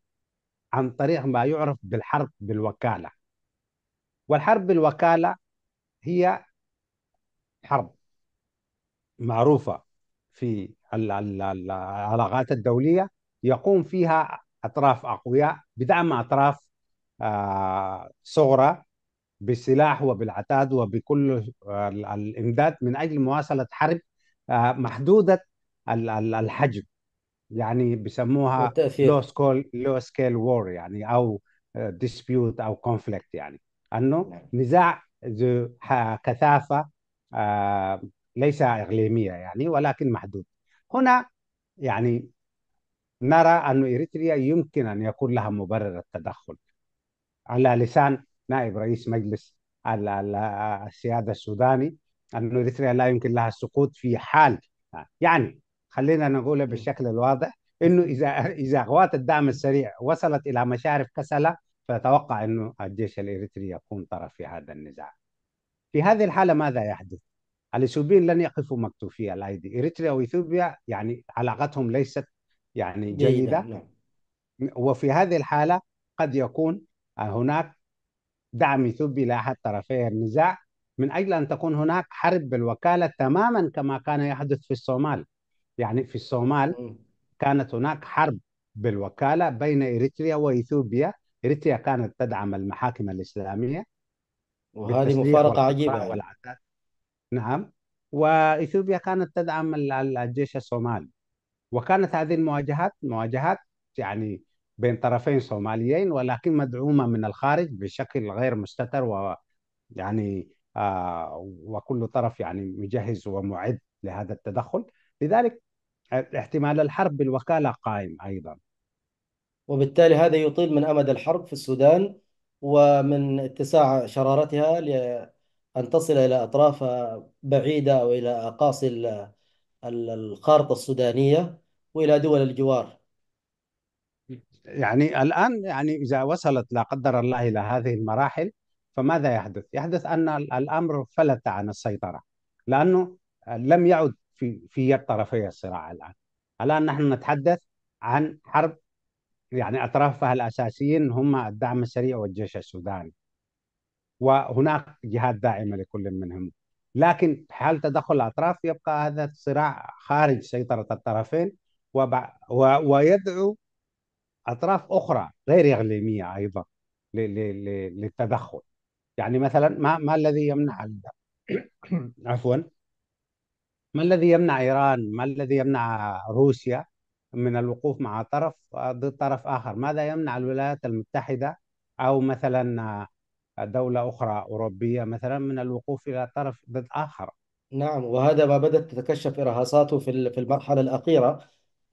عن طريق ما يعرف بالحرب بالوكالة والحرب بالوكالة هي حرب معروفة في العلاقات الدولية يقوم فيها أطراف أقوياء بدعم أطراف آه، صغرى بالسلاح وبالعتاد وبكل آه، الإمداد من أجل مواصلة حرب آه، محدودة الحجم يعني بيسموها لو سكول لو سكيل وور يعني او ديسبيوت آه، او كونفليكت يعني انه نعم. نزاع ذو كثافه آه، ليس اقليميه يعني ولكن محدود هنا يعني نرى أن إريتريا يمكن أن يكون لها مبرر التدخل على لسان نائب رئيس مجلس السيادة السوداني أن إريتريا لا يمكن لها السقوط في حال آه، يعني خلينا نقولها بالشكل الواضح انه اذا اذا قوات الدعم السريع وصلت الى مشارف كسله فاتوقع انه الجيش الاريتري يكون طرف في هذا النزاع. في هذه الحاله ماذا يحدث؟ الاثيوبيين لن يقفوا مكتوفي الايدي، اريتريا واثيوبيا يعني علاقتهم ليست يعني جيده نعم. وفي هذه الحاله قد يكون هناك دعم اثيوبي لاحد طرفي النزاع من اجل ان تكون هناك حرب بالوكاله تماما كما كان يحدث في الصومال. يعني في الصومال كانت هناك حرب بالوكالة بين إريتريا وإثيوبيا إريتريا كانت تدعم المحاكم الإسلامية وهذه مفارقة عجيبة يعني. والعتاد نعم وإثيوبيا كانت تدعم الجيش الصومالي وكانت هذه المواجهات مواجهات يعني بين طرفين صوماليين ولكن مدعومة من الخارج بشكل غير مستتر ويعني آه وكل طرف يعني مجهز ومعد لهذا التدخل لذلك احتمال الحرب بالوكالة قائم أيضا وبالتالي هذا يطيل من أمد الحرب في السودان ومن اتساع شرارتها لأن تصل إلى أطراف بعيدة أو إلى أقاصي الخارطة السودانية وإلى دول الجوار يعني الآن يعني إذا وصلت لا قدر الله إلى هذه المراحل فماذا يحدث؟ يحدث أن الأمر فلت عن السيطرة لأنه لم يعد في في يد طرفي الصراع الان الان نحن نتحدث عن حرب يعني اطرافها الاساسيين هم الدعم السريع والجيش السوداني وهناك جهات داعمه لكل منهم لكن حال تدخل الاطراف يبقى هذا الصراع خارج سيطره الطرفين وب... و... ويدعو اطراف اخرى غير اقليميه ايضا ل... ل... ل... للتدخل يعني مثلا ما ما الذي يمنع عفوا ما الذي يمنع إيران ما الذي يمنع روسيا من الوقوف مع طرف آه، ضد طرف آخر ماذا يمنع الولايات المتحدة أو مثلا آه، دولة أخرى أوروبية مثلا من الوقوف إلى طرف ضد آخر نعم وهذا ما بدأت تتكشف إرهاصاته في في المرحلة الأخيرة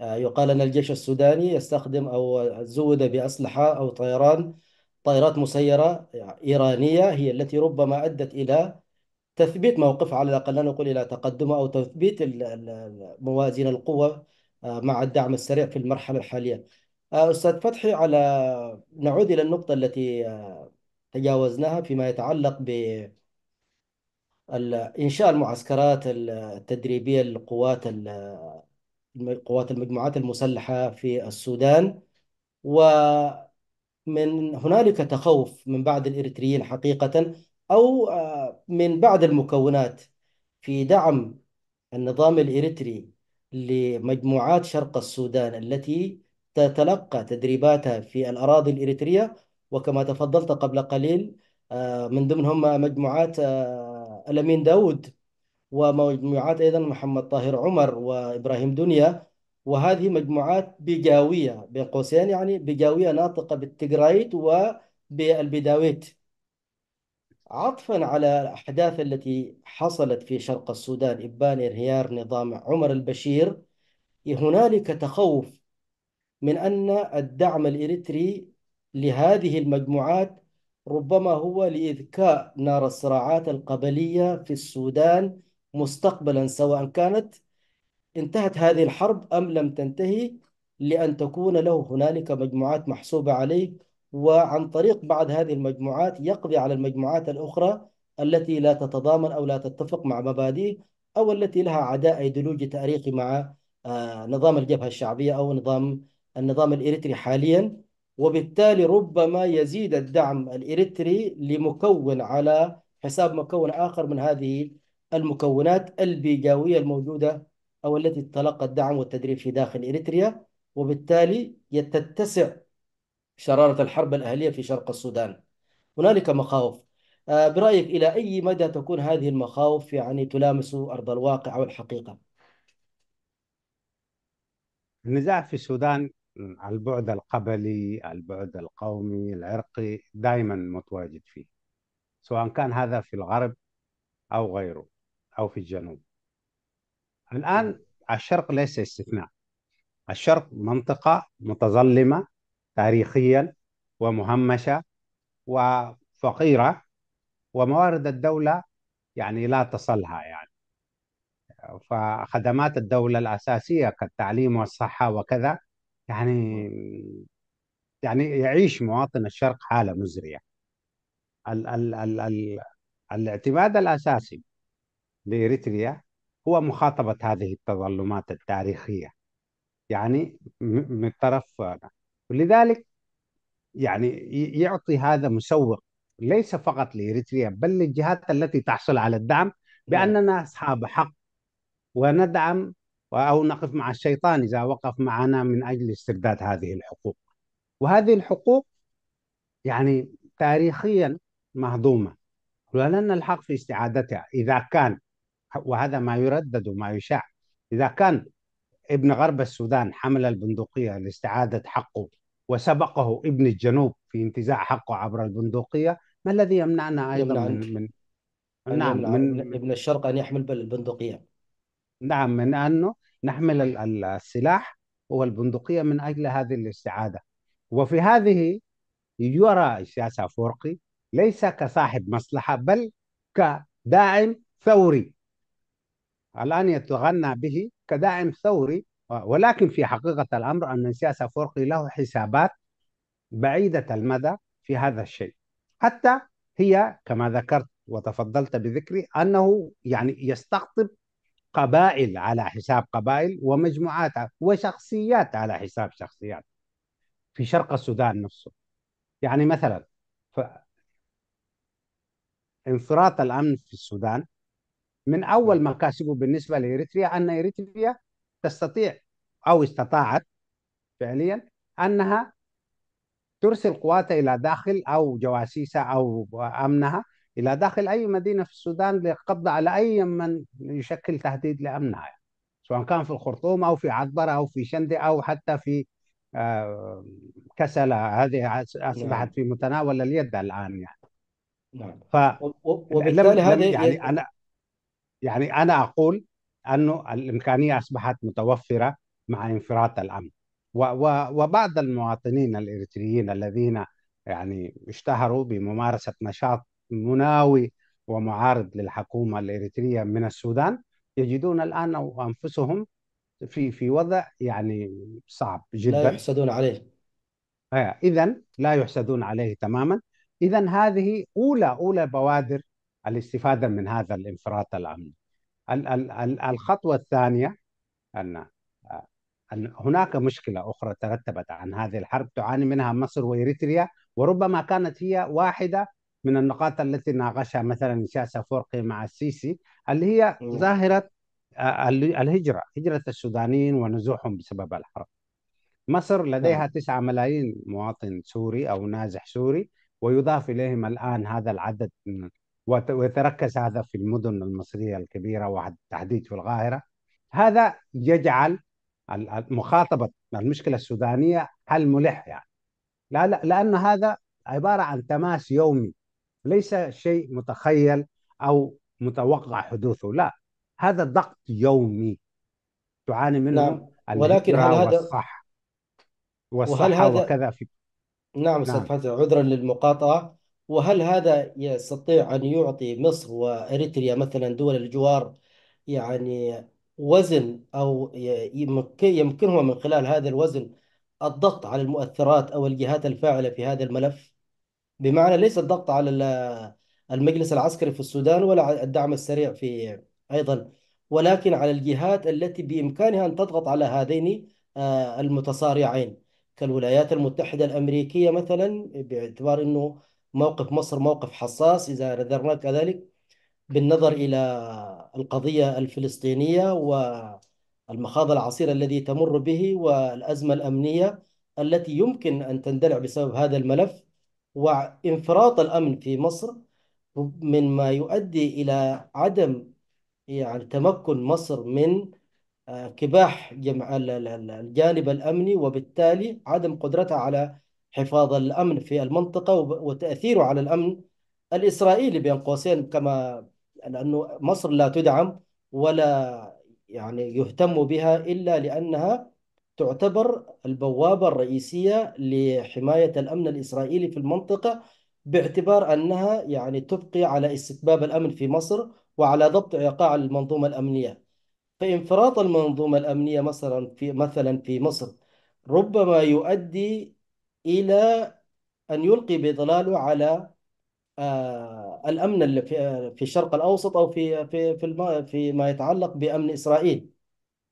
آه، يقال أن الجيش السوداني يستخدم أو زود بأسلحة أو طيران طائرات مسيرة إيرانية هي التي ربما أدت إلى تثبيت موقفها على الأقل لا نقول إلى تقدمه أو تثبيت موازين القوة آه، مع الدعم السريع في المرحلة الحالية آه، أستاذ فتحي على نعود إلى النقطة التي آه، تجاوزناها فيما يتعلق ب إنشاء المعسكرات التدريبية للقوات قوات المجموعات المسلحة في السودان ومن هنالك تخوف من بعض الإريتريين حقيقة أو آه، من بعض المكونات في دعم النظام الإريتري لمجموعات شرق السودان التي تتلقى تدريباتها في الأراضي الإريترية وكما تفضلت قبل قليل آه، من ضمنهم مجموعات آه، الأمين داود ومجموعات أيضا محمد طاهر عمر وإبراهيم دنيا وهذه مجموعات بيجاوية بين قوسين يعني بيجاوية ناطقة بالتقرايت وبالبداويت عطفا على الأحداث التي حصلت في شرق السودان إبان انهيار نظام عمر البشير هنالك تخوف من أن الدعم الإريتري لهذه المجموعات ربما هو لإذكاء نار الصراعات القبلية في السودان مستقبلا سواء كانت انتهت هذه الحرب أم لم تنتهي لأن تكون له هنالك مجموعات محسوبة عليه وعن طريق بعض هذه المجموعات يقضي على المجموعات الأخرى التي لا تتضامن أو لا تتفق مع مبادئه أو التي لها عداء أيديولوجي تاريخي مع آه، نظام الجبهة الشعبية أو نظام النظام الإريتري حاليا وبالتالي ربما يزيد الدعم الإريتري لمكون على حساب مكون آخر من هذه المكونات البيجاوية الموجودة أو التي تلقى الدعم والتدريب في داخل إريتريا وبالتالي تتسع شرارة الحرب الأهلية في شرق السودان هنالك مخاوف آه، برأيك إلى أي مدى تكون هذه المخاوف يعني تلامس أرض الواقع والحقيقة النزاع في السودان البعد القبلي البعد القومي العرقي دائما متواجد فيه سواء كان هذا في الغرب أو غيره أو في الجنوب الآن نعم. الشرق ليس استثناء الشرق منطقة متظلمة تاريخيا ومهمشة وفقيرة وموارد الدولة يعني لا تصلها يعني فخدمات الدولة الأساسية كالتعليم والصحة وكذا يعني يعني يعيش مواطن الشرق حالة مزرية ال ال ال ال الاعتماد الأساسي لإريتريا هو مخاطبة هذه التظلمات التاريخية يعني من طرف ولذلك يعني يعطي هذا مسوق ليس فقط لإريتريا بل للجهات التي تحصل على الدعم بأننا أصحاب حق وندعم أو نقف مع الشيطان إذا وقف معنا من أجل استرداد هذه الحقوق وهذه الحقوق يعني تاريخيا مهضومة ولنا الحق في استعادتها إذا كان وهذا ما يردد وما يشاع إذا كان ابن غرب السودان حمل البندقية لاستعادة حقه وسبقه ابن الجنوب في انتزاع حقه عبر البندقية ما الذي يمنعنا أيضا من, من نعم من ابن الشرق أن يحمل البندقية نعم من أنه نحمل السلاح والبندقية من أجل هذه الاستعادة وفي هذه يرى السياسة فورقي ليس كصاحب مصلحة بل كداعم ثوري الآن يتغنى به كداعم ثوري ولكن في حقيقة الأمر أن السياسة فرقي له حسابات بعيدة المدى في هذا الشيء حتى هي كما ذكرت وتفضلت بذكري أنه يعني يستقطب قبائل على حساب قبائل ومجموعات وشخصيات على حساب شخصيات في شرق السودان نفسه يعني مثلا ف... انفراط الأمن في السودان من اول ما كسبوا بالنسبه لاريتريا ان اريتريا تستطيع او استطاعت فعليا انها ترسل قواتها الى داخل او جواسيسها او امنها الى داخل اي مدينه في السودان للقبض على اي من يشكل تهديد لامنها سواء كان في الخرطوم او في عذبره او في شندي او حتى في آه، كسلة هذه أصبحت نعم. في متناول اليد الآن يعني نعم. ف وبالتالي هذه يعني أنا يعني أنا أقول أنه الإمكانية أصبحت متوفرة مع انفراط الأمن وبعض المواطنين الإريتريين الذين يعني اشتهروا بممارسة نشاط مناوي ومعارض للحكومة الإريترية من السودان يجدون الآن أنفسهم في في وضع يعني صعب جدا لا يحسدون عليه آه، إذا لا يحسدون عليه تماما إذا هذه أولى أولى بوادر الاستفاده من هذا الانفراط الامني. الخطوه الثانيه ان ان هناك مشكله اخرى ترتبت عن هذه الحرب تعاني منها مصر واريتريا وربما كانت هي واحده من النقاط التي ناقشها مثلا نشاس فورقي مع السيسي اللي هي ظاهره آه، الهجره، هجره السودانيين ونزوحهم بسبب الحرب. مصر لديها 9 نعم. ملايين مواطن سوري او نازح سوري ويضاف اليهم الان هذا العدد من ويتركز هذا في المدن المصرية الكبيرة وتحديد في القاهرة هذا يجعل مخاطبة المشكلة السودانية حل ملح يعني لا لا لأن هذا عبارة عن تماس يومي ليس شيء متخيل أو متوقع حدوثه لا هذا ضغط يومي تعاني منه نعم. ولكن هل هذا والصح والصحة وهل هذا وكذا في نعم استاذ نعم. عذرا للمقاطعه وهل هذا يستطيع أن يعطي مصر وإريتريا مثلا دول الجوار يعني وزن أو يمكنهم من خلال هذا الوزن الضغط على المؤثرات أو الجهات الفاعلة في هذا الملف بمعنى ليس الضغط على المجلس العسكري في السودان ولا الدعم السريع في أيضا ولكن على الجهات التي بإمكانها أن تضغط على هذين آه، المتصارعين كالولايات المتحدة الأمريكية مثلا باعتبار أنه موقف مصر موقف حساس إذا نظرنا كذلك بالنظر إلى القضية الفلسطينية والمخاض العصير الذي تمر به والأزمة الأمنية التي يمكن أن تندلع بسبب هذا الملف وانفراط الأمن في مصر مما يؤدي إلى عدم يعني تمكن مصر من آه، كباح الجانب الأمني وبالتالي عدم قدرتها على حفاظ الامن في المنطقه وتاثيره على الامن الاسرائيلي بين قوسين كما لانه مصر لا تدعم ولا يعني يهتم بها الا لانها تعتبر البوابه الرئيسيه لحمايه الامن الاسرائيلي في المنطقه باعتبار انها يعني تبقي على استتباب الامن في مصر وعلى ضبط ايقاع المنظومه الامنيه فانفراط المنظومه الامنيه مثلا في مثلا في مصر ربما يؤدي إلى أن يلقي بظلاله على آه، الأمن اللي آه، في الشرق الأوسط أو في في في فيما يتعلق بأمن إسرائيل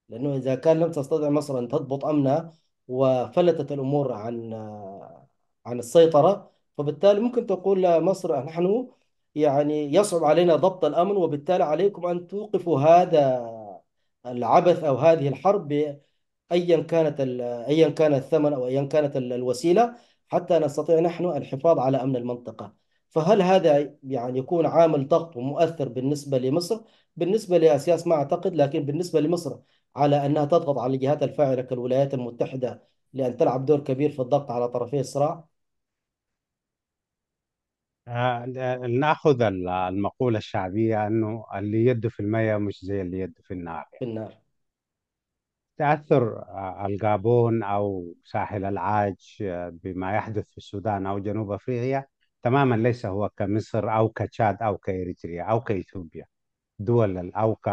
لأنه إذا كان لم تستطع مصر أن تضبط أمنها وفلتت الأمور عن آه، عن السيطرة فبالتالي ممكن تقول لمصر نحن يعني يصعب علينا ضبط الأمن وبالتالي عليكم أن توقفوا هذا العبث أو هذه الحرب ايا كانت ايا كان الثمن او ايا كانت الوسيله حتى نستطيع نحن الحفاظ على امن المنطقه فهل هذا يعني يكون عامل ضغط ومؤثر بالنسبه لمصر بالنسبه لاسياس ما اعتقد لكن بالنسبه لمصر على انها تضغط على الجهات الفاعله كالولايات المتحده لان تلعب دور كبير في الضغط على طرفي الصراع لنأخذ آه، ناخذ المقولة الشعبية أنه اللي يده في المية مش زي اللي يده في النار في النار تأثر آه، الجابون أو ساحل العاج آه، بما يحدث في السودان أو جنوب أفريقيا تماما ليس هو كمصر أو كتشاد أو كإريتريا أو كإثيوبيا دول أو ك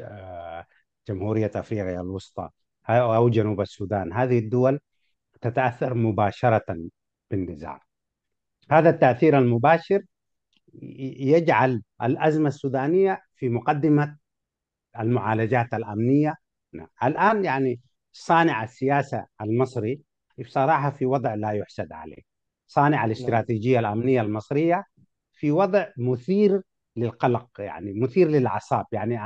آه، جمهورية أفريقيا الوسطى أو جنوب السودان هذه الدول تتأثر مباشرة بالنزاع هذا التأثير المباشر يجعل الأزمة السودانية في مقدمة المعالجات الامنيه نعم. الان يعني صانع السياسه المصري بصراحه في وضع لا يحسد عليه صانع نعم. الاستراتيجيه الامنيه المصريه في وضع مثير للقلق يعني مثير للاعصاب يعني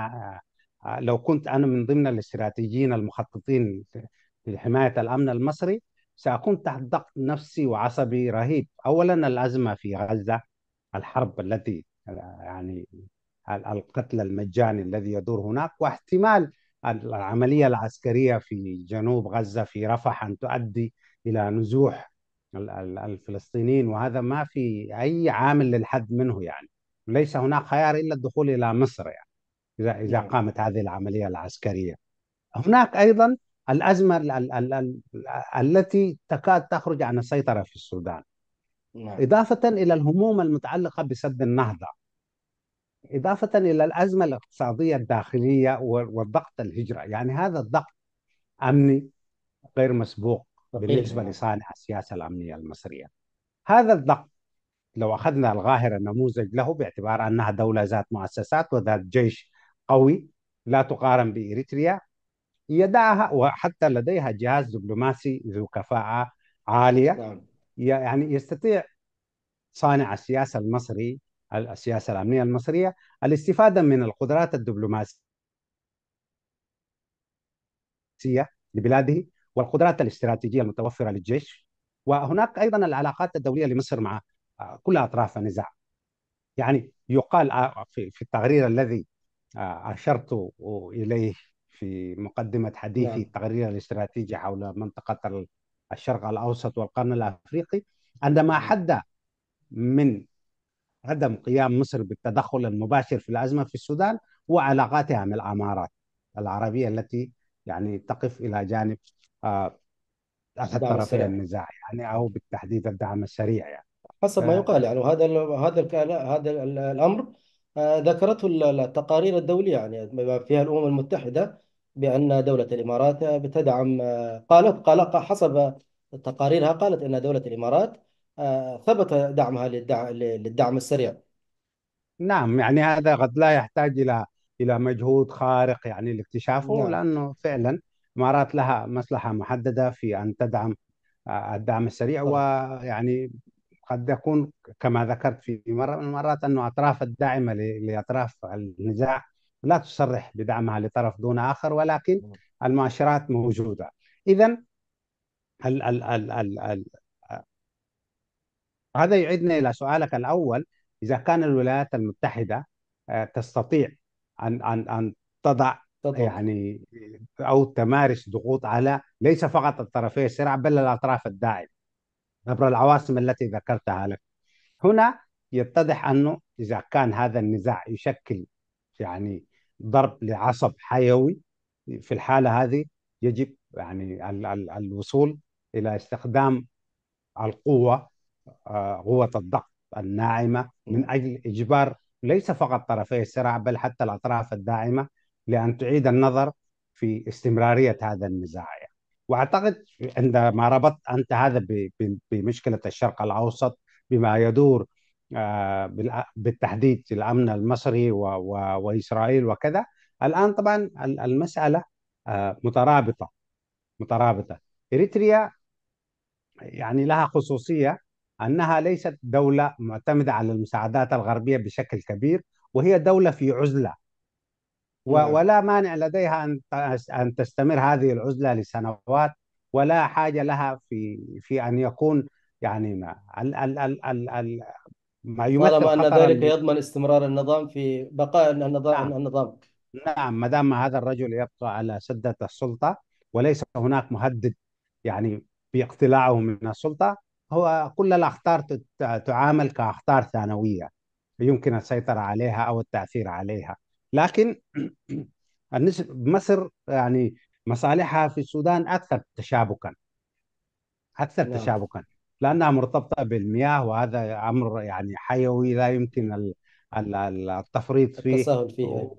لو كنت انا من ضمن الاستراتيجيين المخططين لحمايه الامن المصري ساكون تحت ضغط نفسي وعصبي رهيب اولا الازمه في غزه الحرب التي يعني القتل المجاني الذي يدور هناك واحتمال العملية العسكرية في جنوب غزة في رفح أن تؤدي إلى نزوح الفلسطينيين وهذا ما في أي عامل للحد منه يعني ليس هناك خيار إلا الدخول إلى مصر يعني إذا إذا نعم. قامت هذه العملية العسكرية هناك أيضا الأزمة التي تكاد تخرج عن السيطرة في السودان نعم. إضافة إلى الهموم المتعلقة بسد النهضة إضافة إلى الأزمة الاقتصادية الداخلية والضغط الهجرة يعني هذا الضغط أمني غير مسبوق بالنسبة لصانع السياسة الأمنية المصرية هذا الضغط لو أخذنا القاهرة نموذج له باعتبار أنها دولة ذات مؤسسات وذات جيش قوي لا تقارن بإريتريا يدعها وحتى لديها جهاز دبلوماسي ذو كفاءة عالية نعم. يعني يستطيع صانع السياسة المصري السياسة الأمنية المصرية الاستفادة من القدرات الدبلوماسية لبلاده والقدرات الاستراتيجية المتوفرة للجيش وهناك أيضا العلاقات الدولية لمصر مع آه، كل أطراف النزاع يعني يقال آه، في التقرير الذي آه، أشرت إليه في مقدمة حديثي نعم. التقرير الاستراتيجي حول منطقة الشرق الأوسط والقرن الأفريقي عندما نعم. حد من عدم قيام مصر بالتدخل المباشر في الأزمة في السودان وعلاقاتها مع الأمارات العربية التي يعني تقف إلى جانب أحد آه، طرفي النزاع يعني أو بالتحديد الدعم السريع يعني حسب ما آه. يقال يعني وهذا الـ هذا الـ هذا الـ الامر آه، ذكرته التقارير الدوليه يعني بما فيها الامم المتحده بان دوله الامارات بتدعم قالت قال حسب تقاريرها قالت ان دوله الامارات آه، ثبت دعمها للدعم السريع نعم يعني هذا قد لا يحتاج إلى إلى مجهود خارق يعني لاكتشافه نعم. لأنه فعلا الإمارات لها مصلحة محددة في أن تدعم آه، الدعم السريع طبعا. ويعني قد يكون كما ذكرت في مرة من المرات أن أطراف الداعمة لأطراف النزاع لا تصرح بدعمها لطرف دون آخر ولكن نعم. المؤشرات موجودة إذا وهذا يعيدنا إلى سؤالك الأول إذا كان الولايات المتحدة آه، تستطيع أن أن أن تضع يعني أو تمارس ضغوط على ليس فقط الطرفي الصراع بل الأطراف الداعمة عبر العواصم التي ذكرتها لك هنا يتضح أنه إذا كان هذا النزاع يشكل يعني ضرب لعصب حيوي في الحالة هذه يجب يعني الوصول إلى استخدام القوة آه، قوة الضغط الناعمة من أجل إجبار ليس فقط طرفي الصراع بل حتى الأطراف الداعمة لأن تعيد النظر في استمرارية هذا النزاع يعني. وأعتقد عندما ربطت أنت هذا بمشكلة الشرق الأوسط بما يدور آه، بالتحديد الأمن المصري وإسرائيل وكذا الآن طبعا المسألة آه، مترابطة مترابطة إريتريا يعني لها خصوصية أنها ليست دولة معتمدة على المساعدات الغربية بشكل كبير وهي دولة في عزلة نعم. ولا مانع لديها أن أن تستمر هذه العزلة لسنوات ولا حاجة لها في في أن يكون يعني ما ال ال ال ال ال ما يمثل طالما أن ذلك يضمن استمرار النظام في بقاء النظام نعم. النظام نعم ما دام هذا الرجل يبقى على سدة السلطة وليس هناك مهدد يعني باقتلاعه من السلطة هو كل الأخطار تعامل كأخطار ثانوية يمكن السيطرة عليها أو التأثير عليها لكن مصر يعني مصالحها في السودان أكثر تشابكا أكثر نعم. تشابكا لأنها مرتبطة بالمياه وهذا أمر يعني حيوي لا يمكن التفريط فيه التساهل فيه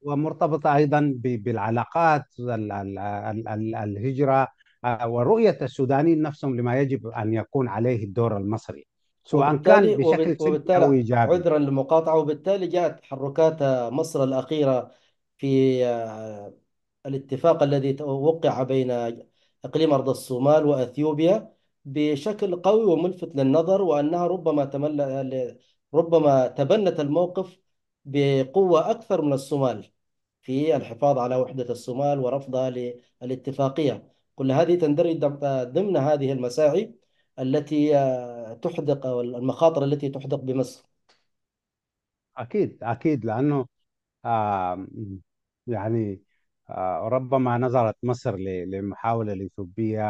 ومرتبطة أيضا بالعلاقات الهجرة ورؤية السودانيين نفسهم لما يجب أن يكون عليه الدور المصري سواء كان بشكل سلبي أو إيجابي عذرا للمقاطعة وبالتالي جاءت تحركات مصر الأخيرة في آه، الاتفاق الذي وقع بين إقليم أرض الصومال وأثيوبيا بشكل قوي وملفت للنظر وأنها ربما تمل... ربما تبنت الموقف بقوة أكثر من الصومال في الحفاظ على وحدة الصومال ورفضها للاتفاقية كل هذه تندرج ضمن هذه المساعي التي آه، تحدق المخاطر التي تحدق بمصر أكيد أكيد لأنه آه يعني آه ربما نظرت مصر للمحاولة الإثيوبية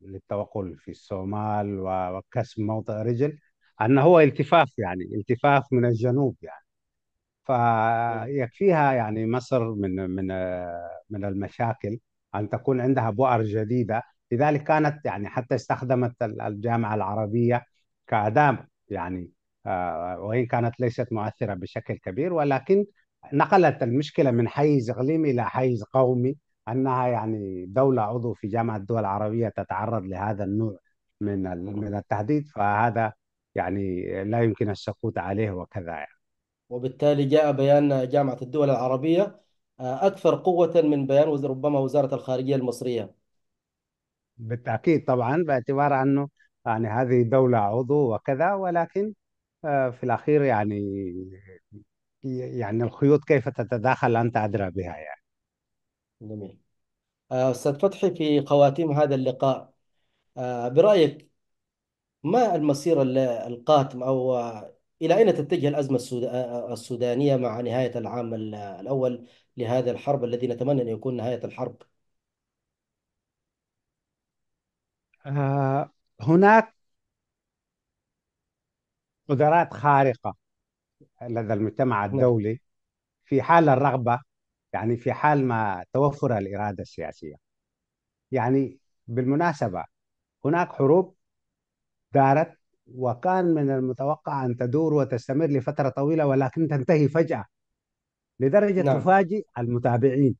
للتوغل في الصومال وكسب موطئ رجل أنه هو التفاف يعني التفاف من الجنوب يعني فيكفيها يعني مصر من من آه، من المشاكل أن تكون عندها بؤر جديدة لذلك كانت يعني حتى استخدمت الجامعة العربية كأداة يعني آه، وإن كانت ليست مؤثرة بشكل كبير ولكن نقلت المشكلة من حيز إقليمي إلى حيز قومي أنها يعني دولة عضو في جامعة الدول العربية تتعرض لهذا النوع من من التهديد فهذا يعني لا يمكن السقوط عليه وكذا يعني. وبالتالي جاء بيان جامعة الدول العربية أكثر قوة من بيان ربما وزارة الخارجية المصرية بالتأكيد طبعا باعتبار أنه يعني هذه دولة عضو وكذا ولكن آه، في الأخير يعني يعني الخيوط كيف تتداخل أنت أدرى بها يعني جميل أستاذ آه، فتحي في خواتيم هذا اللقاء آه، برأيك ما المصير القاتم أو إلى أين تتجه الأزمة السودانية مع نهاية العام الأول لهذه الحرب الذي نتمنى أن يكون نهاية الحرب؟ آه، هناك قدرات خارقة لدى المجتمع نعم. الدولي في حال الرغبة يعني في حال ما توفر الإرادة السياسية يعني بالمناسبة هناك حروب دارت وكان من المتوقع أن تدور وتستمر لفترة طويلة ولكن تنتهي فجأة لدرجة نعم. تفاجئ المتابعين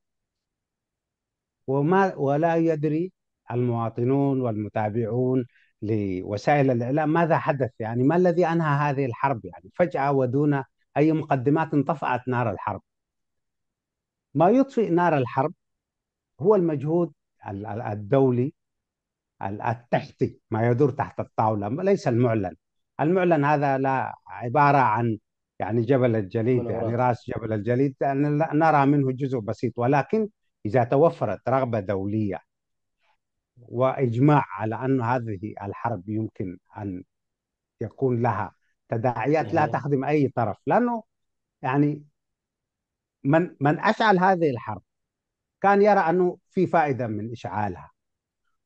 وما ولا يدري المواطنون والمتابعون لوسائل الإعلام ماذا حدث يعني ما الذي أنهى هذه الحرب يعني فجأة ودون أي مقدمات انطفأت نار الحرب ما يطفئ نار الحرب هو المجهود الدولي التحتي ما يدور تحت الطاولة ليس المعلن المعلن هذا لا عبارة عن يعني جبل الجليد يعني راس جبل الجليد نرى منه جزء بسيط ولكن إذا توفرت رغبة دولية وإجماع على أن هذه الحرب يمكن أن يكون لها تداعيات لا إيه. تخدم أي طرف لأنه يعني من من أشعل هذه الحرب كان يرى أنه في فائدة من إشعالها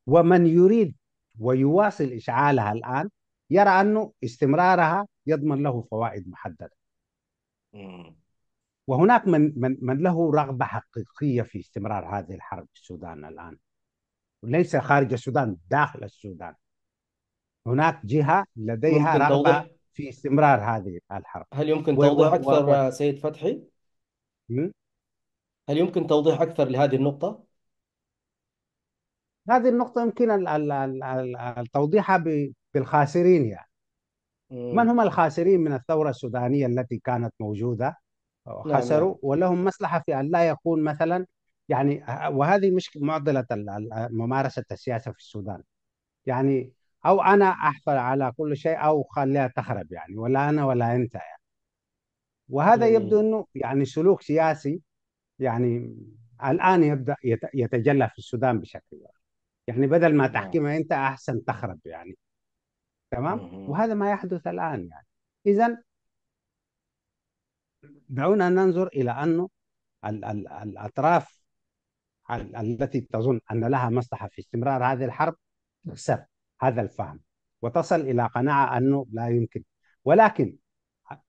ومن يريد ويواصل إشعالها الآن يرى أنه استمرارها يضمن له فوائد محددة وهناك من, من, من له رغبة حقيقية في استمرار هذه الحرب في السودان الآن ليس خارج السودان داخل السودان هناك جهة لديها رغبة توضح. في استمرار هذه الحرب هل يمكن توضيح أكثر و... سيد فتحي؟ م? هل يمكن توضيح أكثر لهذه النقطة؟ هذه النقطة يمكن توضيحها بالخاسرين يعني من هم الخاسرين من الثورة السودانية التي كانت موجودة نعم، خسروا نعم. ولهم مصلحة في أن لا يكون مثلا يعني وهذه مشكلة معضلة ممارسة السياسة في السودان يعني أو أنا أحصل على كل شيء أو خليها تخرب يعني ولا أنا ولا أنت يعني وهذا يبدو أنه يعني سلوك سياسي يعني الآن يبدأ يتجلى في السودان بشكل يعني. يعني بدل ما آه. تحكمها انت احسن تخرب يعني تمام وهذا ما يحدث الان يعني اذا دعونا ننظر الى انه الاطراف التي تظن ان لها مصلحه في استمرار هذه الحرب تكسر هذا الفهم وتصل الى قناعه انه لا يمكن ولكن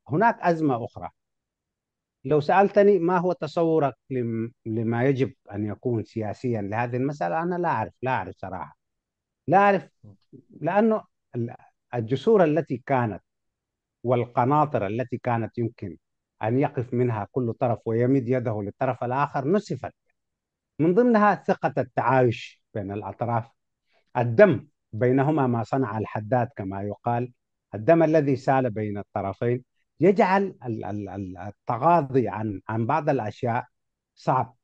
هناك ازمه اخرى لو سألتني ما هو تصورك لما يجب أن يكون سياسيا لهذه المسألة أنا لا أعرف لا أعرف صراحة لا أعرف لأنه الجسور التي كانت والقناطر التي كانت يمكن أن يقف منها كل طرف ويمد يده للطرف الآخر نسفت من ضمنها ثقة التعايش بين الأطراف الدم بينهما ما صنع الحداد كما يقال الدم الذي سال بين الطرفين يجعل التغاضي عن عن بعض الاشياء صعب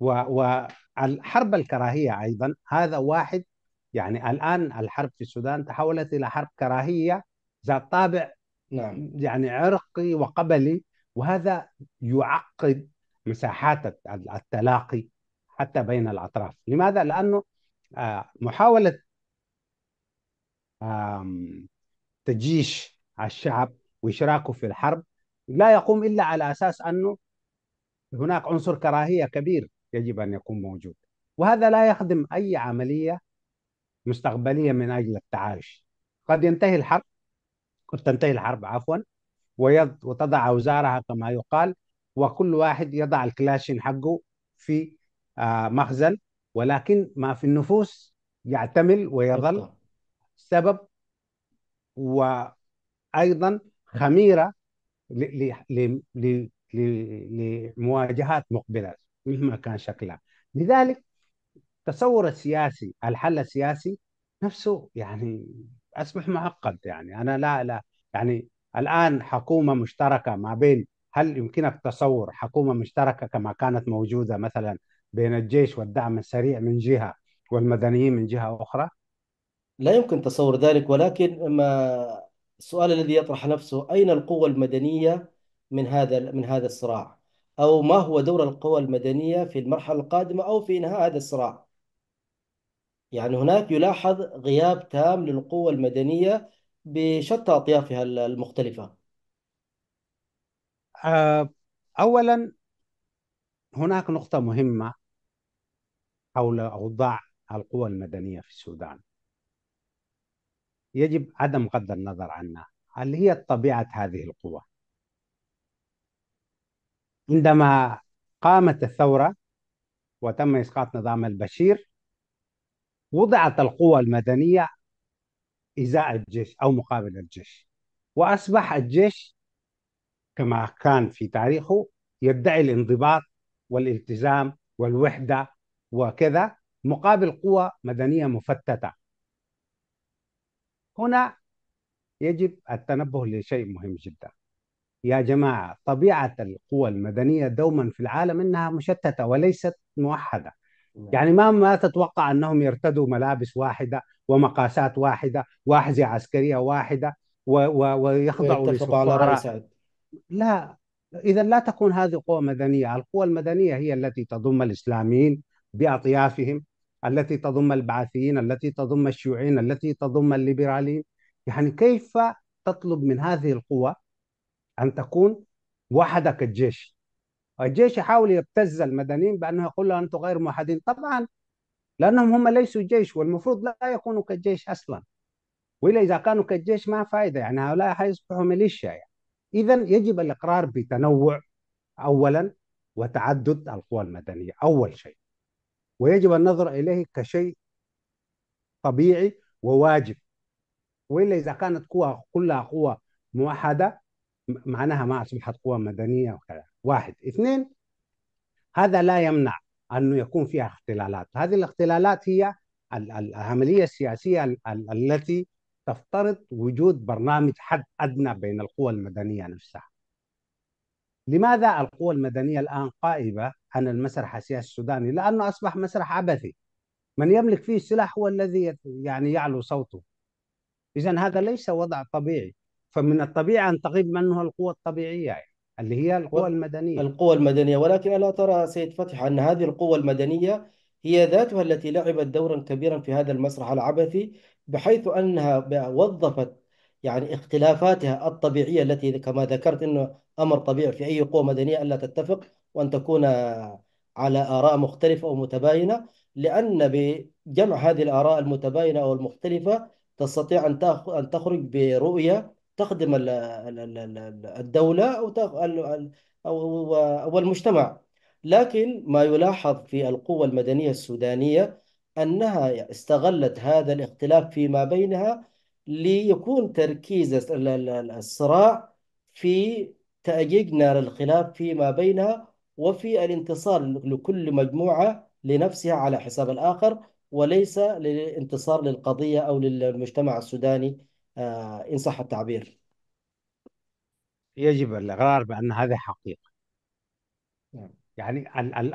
والحرب الكراهيه ايضا هذا واحد يعني الان الحرب في السودان تحولت الى حرب كراهيه ذات طابع نعم. يعني عرقي وقبلي وهذا يعقد مساحات التلاقي حتى بين الاطراف، لماذا؟ لانه آه، محاوله تجيش الشعب وإشراكه في الحرب لا يقوم إلا على أساس أنه هناك عنصر كراهية كبير يجب أن يكون موجود وهذا لا يخدم أي عملية مستقبلية من أجل التعايش قد ينتهي الحرب قد تنتهي الحرب عفوا وتضع أوزارها كما يقال وكل واحد يضع الكلاشين حقه في آه، مخزن ولكن ما في النفوس يعتمل ويظل سبب وأيضا خميره لمواجهات مقبله مهما كان شكلها لذلك التصور السياسي الحل السياسي نفسه يعني اصبح معقد يعني انا لا لا يعني الان حكومه مشتركه ما بين هل يمكنك تصور حكومه مشتركه كما كانت موجوده مثلا بين الجيش والدعم السريع من جهه والمدنيين من جهه اخرى؟ لا يمكن تصور ذلك ولكن ما السؤال الذي يطرح نفسه أين القوى المدنية من هذا من هذا الصراع أو ما هو دور القوى المدنية في المرحلة القادمة أو في إنهاء هذا الصراع يعني هناك يلاحظ غياب تام للقوى المدنية بشتى أطيافها المختلفة آه، أولا هناك نقطة مهمة حول أوضاع القوى المدنية في السودان يجب عدم غض النظر عنها اللي هي طبيعة هذه القوى عندما قامت الثورة وتم إسقاط نظام البشير وضعت القوى المدنية إزاء الجيش أو مقابل الجيش وأصبح الجيش كما كان في تاريخه يدعي الانضباط والالتزام والوحدة وكذا مقابل قوى مدنية مفتتة هنا يجب التنبه لشيء مهم جدا يا جماعة طبيعة القوى المدنية دوما في العالم أنها مشتتة وليست موحدة نعم. يعني ما ما تتوقع أنهم يرتدوا ملابس واحدة ومقاسات واحدة وأحذية عسكرية واحدة و و ويخضعوا لسفارة لا إذا لا تكون هذه قوى مدنية القوى المدنية هي التي تضم الإسلاميين بأطيافهم التي تضم البعثيين التي تضم الشيوعيين التي تضم الليبراليين يعني كيف تطلب من هذه القوى أن تكون وحدك الجيش الجيش يحاول يبتز المدنيين بأنه يقول له أنتم غير موحدين طبعا لأنهم هم ليسوا جيش والمفروض لا يكونوا كالجيش أصلا وإلا إذا كانوا كالجيش ما فائدة يعني هؤلاء حيصبحوا ميليشيا يعني. إذا يجب الإقرار بتنوع أولا وتعدد القوى المدنية أول شيء ويجب النظر إليه كشيء طبيعي وواجب وإلا إذا كانت قوى كلها قوى موحدة معناها ما أصبحت قوى مدنية وكذا واحد اثنين هذا لا يمنع أنه يكون فيها اختلالات هذه الاختلالات هي العملية السياسية التي تفترض وجود برنامج حد أدنى بين القوى المدنية نفسها لماذا القوى المدنية الآن قائمة عن المسرح السياسي السوداني؟ لأنه أصبح مسرح عبثي من يملك فيه السلاح هو الذي يعني يعلو صوته إذا هذا ليس وضع طبيعي فمن الطبيعي أن تغيب منه القوى الطبيعية يعني. اللي هي القوى المدنية القوى المدنية ولكن ألا ترى سيد فتح أن هذه القوى المدنية هي ذاتها التي لعبت دورا كبيرا في هذا المسرح العبثي بحيث أنها وظفت يعني اختلافاتها الطبيعية التي كما ذكرت أنه أمر طبيعي في أي قوة مدنية ألا تتفق وأن تكون على آراء مختلفة أو متباينة لأن بجمع هذه الآراء المتباينة أو المختلفة تستطيع أن أن تخرج برؤية تخدم الدولة أو او المجتمع لكن ما يلاحظ في القوة المدنية السودانية أنها استغلت هذا الاختلاف فيما بينها ليكون تركيز الصراع في تأجيج نار الخلاف فيما بينها وفي الانتصار لكل مجموعة لنفسها على حساب الآخر وليس للانتصار للقضية أو للمجتمع السوداني آه، إن صح التعبير يجب الإقرار بأن هذه حقيقة نعم. يعني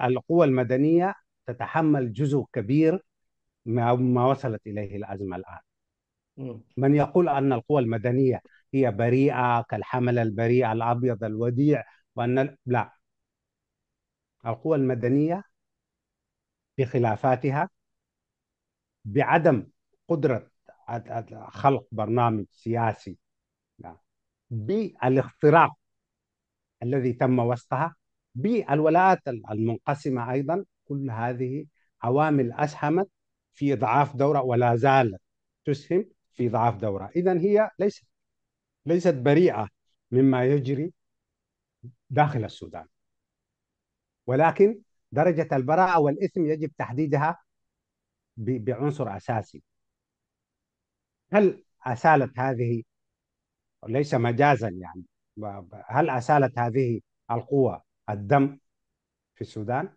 القوى المدنية تتحمل جزء كبير ما وصلت إليه الأزمة الآن من يقول أن القوى المدنية هي بريئة كالحمل البريء الأبيض الوديع وأن لا القوى المدنية بخلافاتها بعدم قدرة خلق برنامج سياسي بالاختراق الذي تم وسطها بالولاءات المنقسمة أيضا كل هذه عوامل أسهمت في ضعاف دورة ولا زالت تسهم في ضعاف دورة إذا هي ليست ليست بريئة مما يجري داخل السودان ولكن درجة البراءة والإثم يجب تحديدها بعنصر أساسي هل أسالت هذه ليس مجازا يعني هل أسالت هذه القوة الدم في السودان؟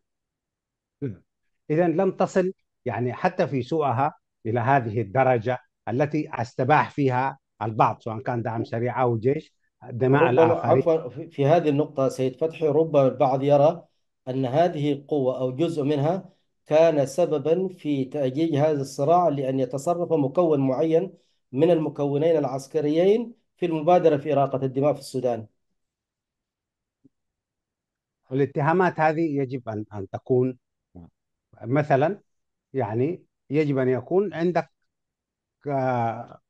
إذا لم تصل يعني حتى في سوءها إلى هذه الدرجة التي استباح فيها البعض سواء كان دعم سريع او جيش دماء الآخرين عفوا في هذه النقطة سيد فتحي ربما البعض يرى أن هذه القوة أو جزء منها كان سببا في تأجيج هذا الصراع لأن يتصرف مكون معين من المكونين العسكريين في المبادرة في إراقة الدماء في السودان الاتهامات هذه يجب أن أن تكون مثلا يعني يجب أن يكون عندك آه،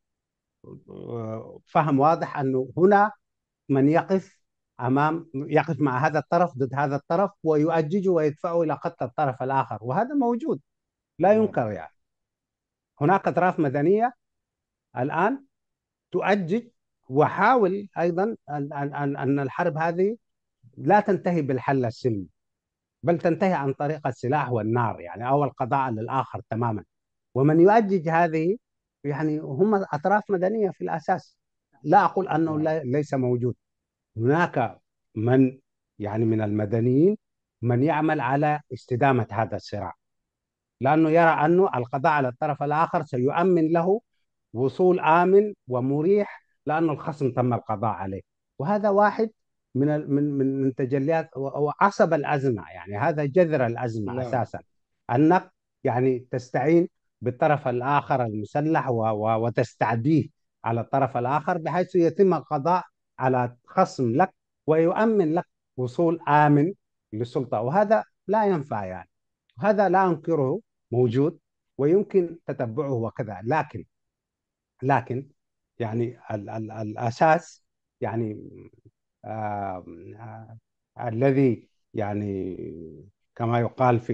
فهم واضح انه هنا من يقف امام يقف مع هذا الطرف ضد هذا الطرف ويؤججه ويدفعه الى قتل الطرف الاخر وهذا موجود لا نعم. ينكر يعني هناك اطراف مدنيه الان تؤجج وحاول ايضا ان الحرب هذه لا تنتهي بالحل السلمي بل تنتهي عن طريق السلاح والنار يعني او القضاء على الاخر تماما ومن يؤجج هذه يعني هم أطراف مدنية في الأساس لا أقول أنه نعم. لا ليس موجود هناك من يعني من المدنيين من يعمل على استدامة هذا الصراع لأنه يرى أنه القضاء على الطرف الآخر سيؤمن له وصول آمن ومريح لأن الخصم تم القضاء عليه وهذا واحد من من من تجليات وعصب الازمه يعني هذا جذر الازمه لا. نعم. اساسا انك يعني تستعين بالطرف الآخر المسلح و... و... وتستعديه على الطرف الآخر بحيث يتم القضاء على خصم لك ويؤمن لك وصول آمن للسلطة وهذا لا ينفع يعني وهذا لا أنكره موجود ويمكن تتبعه وكذا لكن لكن يعني ال ال الأساس يعني آ- آ- الذي يعني كما يقال في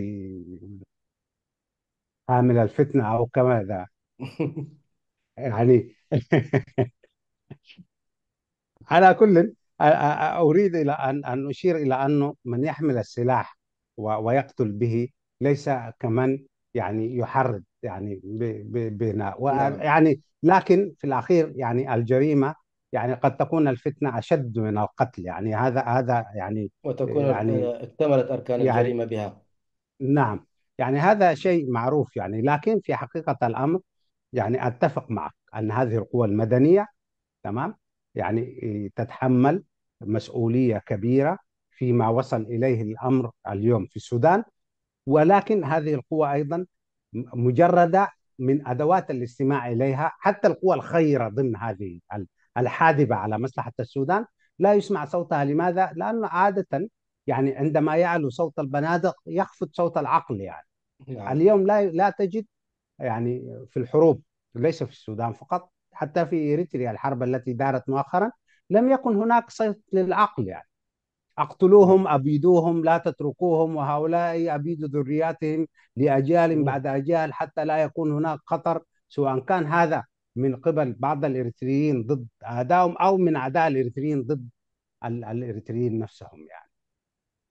أعمل الفتنة أو كما ذا يعني على كل أريد إلى أن أن أشير إلى أنه من يحمل السلاح ويقتل به ليس كمن يعني يحرض يعني بنا بناء نعم. يعني لكن في الأخير يعني الجريمة يعني قد تكون الفتنة أشد من القتل يعني هذا هذا يعني وتكون يعني اكتملت أركان يعني الجريمة بها نعم يعني هذا شيء معروف يعني لكن في حقيقة الأمر يعني أتفق معك أن هذه القوى المدنية تمام يعني تتحمل مسؤولية كبيرة فيما وصل إليه الأمر اليوم في السودان ولكن هذه القوى أيضا مجردة من أدوات الاستماع إليها حتى القوى الخيرة ضمن هذه الحاذبة على مصلحة السودان لا يسمع صوتها لماذا؟ لأنه عادة يعني عندما يعلو صوت البنادق يخفض صوت العقل يعني نعم. يعني اليوم لا لا تجد يعني في الحروب ليس في السودان فقط حتى في اريتريا الحرب التي دارت مؤخرا لم يكن هناك صوت للعقل يعني اقتلوهم نعم. ابيدوهم لا تتركوهم وهؤلاء ابيدوا ذرياتهم لاجيال نعم. بعد اجيال حتى لا يكون هناك خطر سواء كان هذا من قبل بعض الاريتريين ضد اعدائهم او من اعداء الاريتريين ضد الاريتريين نفسهم يعني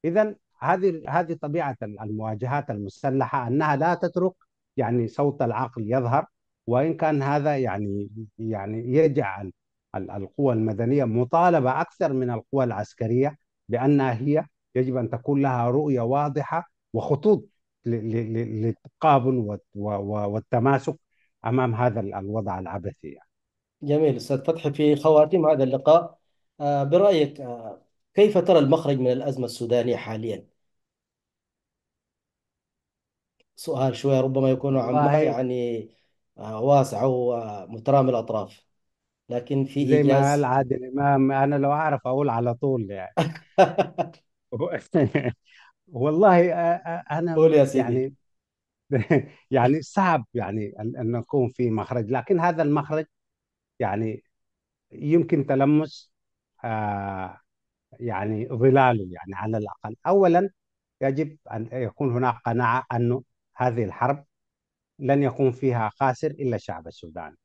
اذا هذه هذه طبيعه المواجهات المسلحه انها لا تترك يعني صوت العقل يظهر وان كان هذا يعني يعني يجعل القوى المدنيه مطالبه اكثر من القوى العسكريه بانها هي يجب ان تكون لها رؤيه واضحه وخطوط للتقابل والتماسك امام هذا الوضع العبثي يعني. جميل استاذ فتحي في خواتيم هذا اللقاء آه، برايك آه، كيف ترى المخرج من الأزمة السودانية حاليا؟ سؤال شوية ربما يكون عن والله يعني آه، واسع ومترامي الأطراف لكن في زي ما قال عادل إمام أنا لو أعرف أقول على طول يعني والله آه، آه، أنا قول يا سيدي يعني يعني صعب يعني أن أن نكون في مخرج لكن هذا المخرج يعني يمكن تلمس آه يعني ظلاله يعني على الأقل أولا يجب أن يكون هناك قناعة أن هذه الحرب لن يكون فيها خاسر إلا الشعب السوداني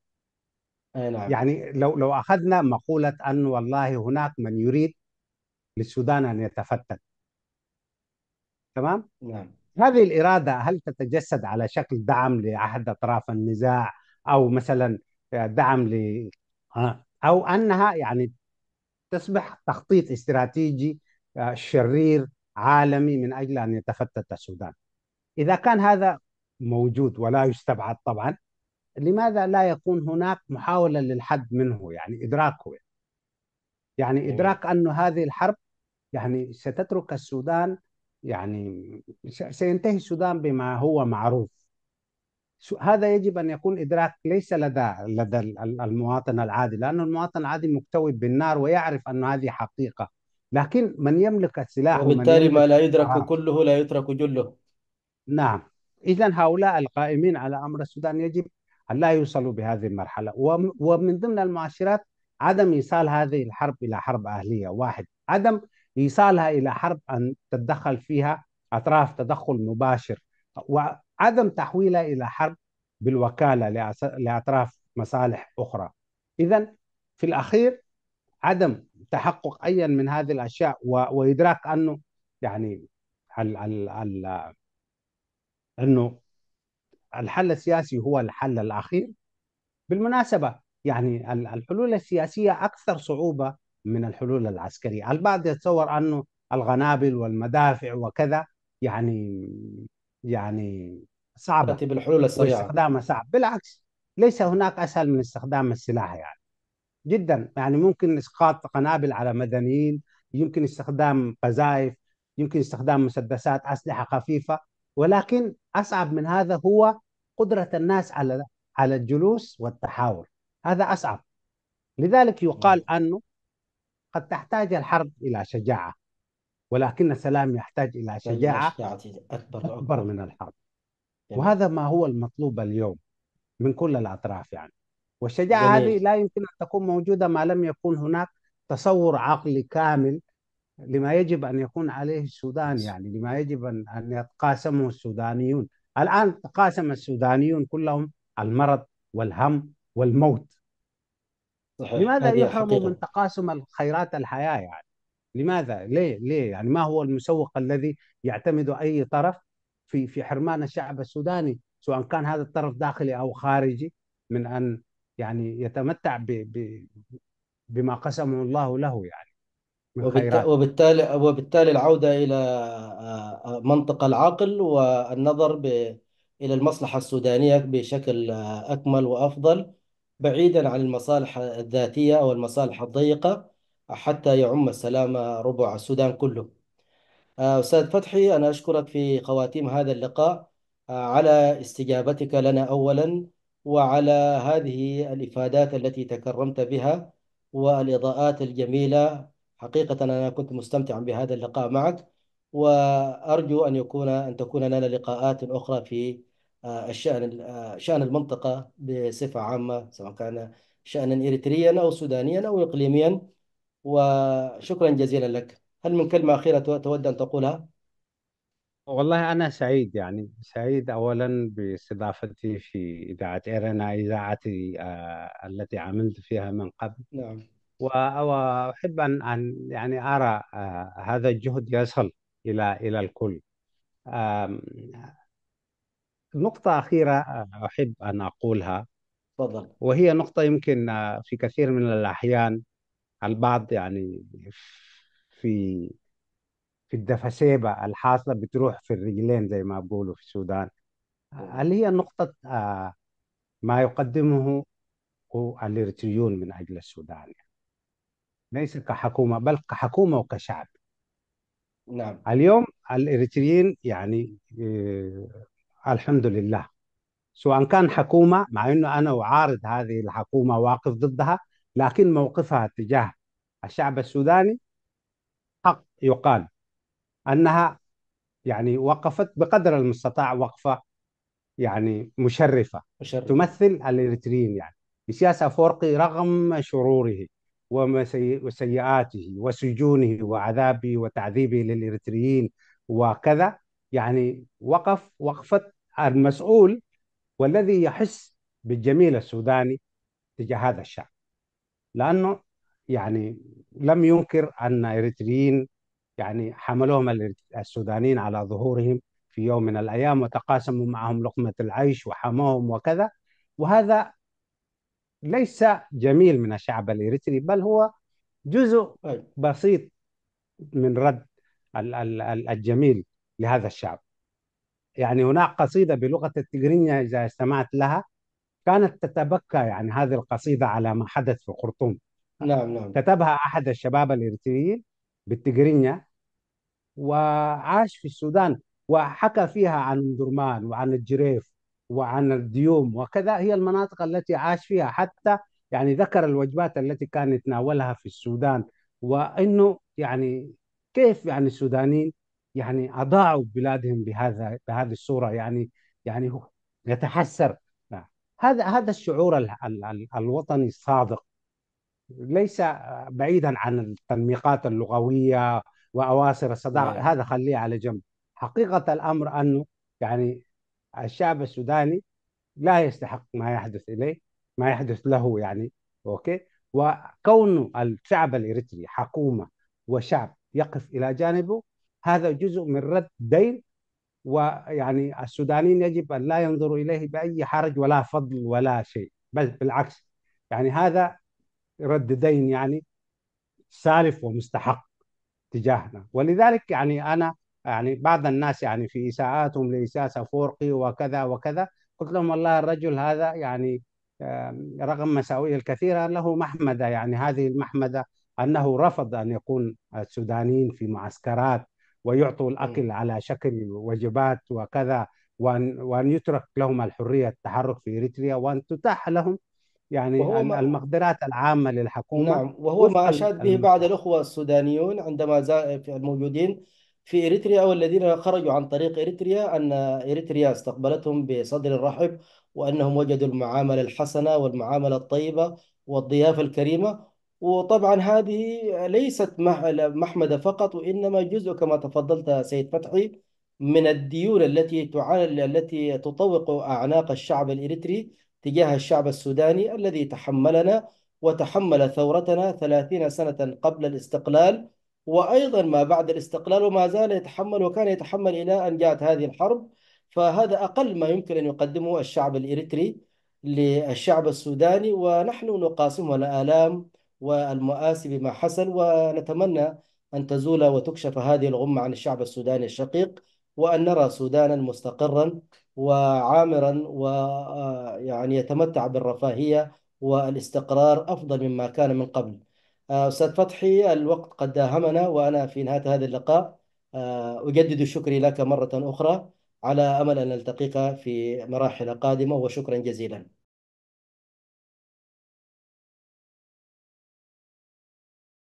أي نعم. يعني لو لو أخذنا مقولة أن والله هناك من يريد للسودان أن يتفتت تمام؟ نعم هذه الإرادة هل تتجسد على شكل دعم لأحد أطراف النزاع أو مثلا دعم ل أو أنها يعني تصبح تخطيط استراتيجي آه، شرير عالمي من اجل ان يتفتت السودان. اذا كان هذا موجود ولا يستبعد طبعا لماذا لا يكون هناك محاوله للحد منه يعني ادراكه يعني ادراك ان هذه الحرب يعني ستترك السودان يعني سينتهي السودان بما هو معروف هذا يجب ان يكون ادراك ليس لدى لدى المواطن العادي لانه المواطن العادي مكتوي بالنار ويعرف ان هذه حقيقه لكن من يملك السلاح وبالتالي ما لا يدرك السلاح. كله لا يترك جله نعم اذا هؤلاء القائمين على امر السودان يجب ان لا يوصلوا بهذه المرحله ومن ضمن المؤشرات عدم ايصال هذه الحرب الى حرب اهليه واحد عدم ايصالها الى حرب ان تتدخل فيها اطراف تدخل مباشر عدم تحويلها إلى حرب بالوكالة لأطراف مصالح أخرى إذا في الأخير عدم تحقق أي من هذه الأشياء وإدراك أنه يعني ال ال ال أنه الحل السياسي هو الحل الأخير بالمناسبة يعني الحلول السياسية أكثر صعوبة من الحلول العسكرية البعض يتصور أنه الغنابل والمدافع وكذا يعني يعني صعبة ترتيب الحلول السريعة واستخدامها صعب بالعكس ليس هناك أسهل من استخدام السلاح يعني جدا يعني ممكن إسقاط قنابل على مدنيين يمكن استخدام قذائف يمكن استخدام مسدسات أسلحة خفيفة ولكن أصعب من هذا هو قدرة الناس على على الجلوس والتحاور هذا أصعب لذلك يقال أنه قد تحتاج الحرب إلى شجاعة ولكن السلام يحتاج إلى شجاعة أكبر, أكبر من الحرب وهذا ما هو المطلوب اليوم من كل الأطراف يعني والشجاعة جميل. هذه لا يمكن أن تكون موجودة ما لم يكون هناك تصور عقلي كامل لما يجب أن يكون عليه السودان يعني لما يجب أن, أن يتقاسمه السودانيون الآن تقاسم السودانيون كلهم المرض والهم والموت صحيح. لماذا يحرموا من تقاسم الخيرات الحياة يعني لماذا؟ ليه؟ ليه؟ يعني ما هو المسوق الذي يعتمد اي طرف في في حرمان الشعب السوداني سواء كان هذا الطرف داخلي او خارجي من ان يعني يتمتع ب ب بما قسمه الله له يعني وبالتالي, وبالتالي وبالتالي العوده الى آه، آه، منطق العقل والنظر ب... الى المصلحه السودانيه بشكل آه، اكمل وافضل بعيدا عن المصالح الذاتيه او المصالح الضيقه حتى يعم السلام ربع السودان كله آه، أستاذ فتحي أنا أشكرك في خواتيم هذا اللقاء آه، على استجابتك لنا أولا وعلى هذه الإفادات التي تكرمت بها والإضاءات الجميلة حقيقة أنا كنت مستمتعا بهذا اللقاء معك وأرجو أن يكون أن تكون لنا لقاءات أخرى في آه، الشأن شأن المنطقة بصفة عامة سواء كان شأنا إريتريا أو سودانيا أو إقليميا وشكرا جزيلا لك هل من كلمة أخيرة تود أن تقولها؟ والله أنا سعيد يعني سعيد أولا باستضافتي في إذاعة إيرنا إذاعتي آه التي عملت فيها من قبل نعم وأحب أن أن يعني أرى آه هذا الجهد يصل إلى إلى الكل آه نقطة أخيرة آه، أحب أن أقولها تفضل وهي نقطة يمكن آه، في كثير من الأحيان البعض يعني في في الدفسيبة الحاصلة بتروح في الرجلين زي ما بقولوا في السودان هل هي نقطة آه، ما يقدمه الإريتريون من أجل السودان يعني؟ ليس كحكومة بل كحكومة وكشعب نعم اليوم الإريتريين يعني آه، الحمد لله سواء كان حكومة مع أنه أنا أعارض هذه الحكومة واقف ضدها لكن موقفها تجاه الشعب السوداني حق يقال أنها يعني وقفت بقدر المستطاع وقفة يعني مشرفة مشرف. تمثل الإريتريين يعني بسياسة فورقي رغم شروره وسيئاته وسجونه وعذابه وتعذيبه للإريتريين وكذا يعني وقف وقفة المسؤول والذي يحس بالجميل السوداني تجاه هذا الشعب لأنه يعني لم ينكر أن إريتريين يعني حملهم السودانيين على ظهورهم في يوم من الأيام وتقاسموا معهم لقمة العيش وحموهم وكذا وهذا ليس جميل من الشعب الإريتري بل هو جزء طيب. بسيط من رد الجميل لهذا الشعب يعني هناك قصيدة بلغة التجرينيا إذا استمعت لها كانت تتبكى يعني هذه القصيدة على ما حدث في خرطوم نعم نعم كتبها أحد الشباب الإريتريين بالتجرينيا وعاش في السودان وحكى فيها عن درمان وعن الجريف وعن الديوم وكذا هي المناطق التي عاش فيها حتى يعني ذكر الوجبات التي كان يتناولها في السودان وانه يعني كيف يعني السودانيين يعني اضاعوا بلادهم بهذا بهذه الصوره يعني يعني يتحسر هذا هذا الشعور الوطني الصادق ليس بعيدا عن التنميقات اللغويه واواصر الصداقه نعم. هذا خليه على جنب حقيقه الامر انه يعني الشعب السوداني لا يستحق ما يحدث اليه ما يحدث له يعني اوكي وكون الشعب الاريتري حكومه وشعب يقف الى جانبه هذا جزء من رد دين ويعني السودانيين يجب أن لا ينظروا إليه بأي حرج ولا فضل ولا شيء بل بالعكس يعني هذا رددين يعني سالف ومستحق تجاهنا ولذلك يعني أنا يعني بعض الناس يعني في إساءاتهم لاساءه فورقي وكذا وكذا قلت لهم والله الرجل هذا يعني رغم مساوئه الكثيرة له محمدة يعني هذه المحمدة أنه رفض أن يكون السودانيين في معسكرات ويعطوا الأكل على شكل وجبات وكذا وأن, وأن يترك لهم الحرية التحرك في إريتريا وأن تتاح لهم يعني ما المقدرات العامة للحكومة نعم وهو ما أشاد به بعض الأخوة السودانيون عندما الموجودين في إريتريا والذين خرجوا عن طريق إريتريا أن إريتريا استقبلتهم بصدر رحب وأنهم وجدوا المعاملة الحسنة والمعاملة الطيبة والضيافة الكريمة وطبعا هذه ليست محمدة فقط وإنما جزء كما تفضلت سيد فتحي من الديون التي تعال التي تطوق أعناق الشعب الإريتري تجاه الشعب السوداني الذي تحملنا وتحمل ثورتنا 30 سنة قبل الاستقلال وأيضا ما بعد الاستقلال وما زال يتحمل وكان يتحمل إلى أن جاءت هذه الحرب فهذا أقل ما يمكن أن يقدمه الشعب الإريتري للشعب السوداني ونحن نقاسمه الآلام والمآسي بما حصل ونتمنى أن تزول وتكشف هذه الغمة عن الشعب السوداني الشقيق وأن نرى سودانا مستقرا وعامرا ويعني آه، يتمتع بالرفاهية والاستقرار أفضل مما كان من قبل آه، أستاذ فتحي الوقت قد داهمنا وأنا في نهاية هذا اللقاء آه، أجدد شكري لك مرة أخرى على أمل أن نلتقيك في مراحل قادمة وشكرا جزيلا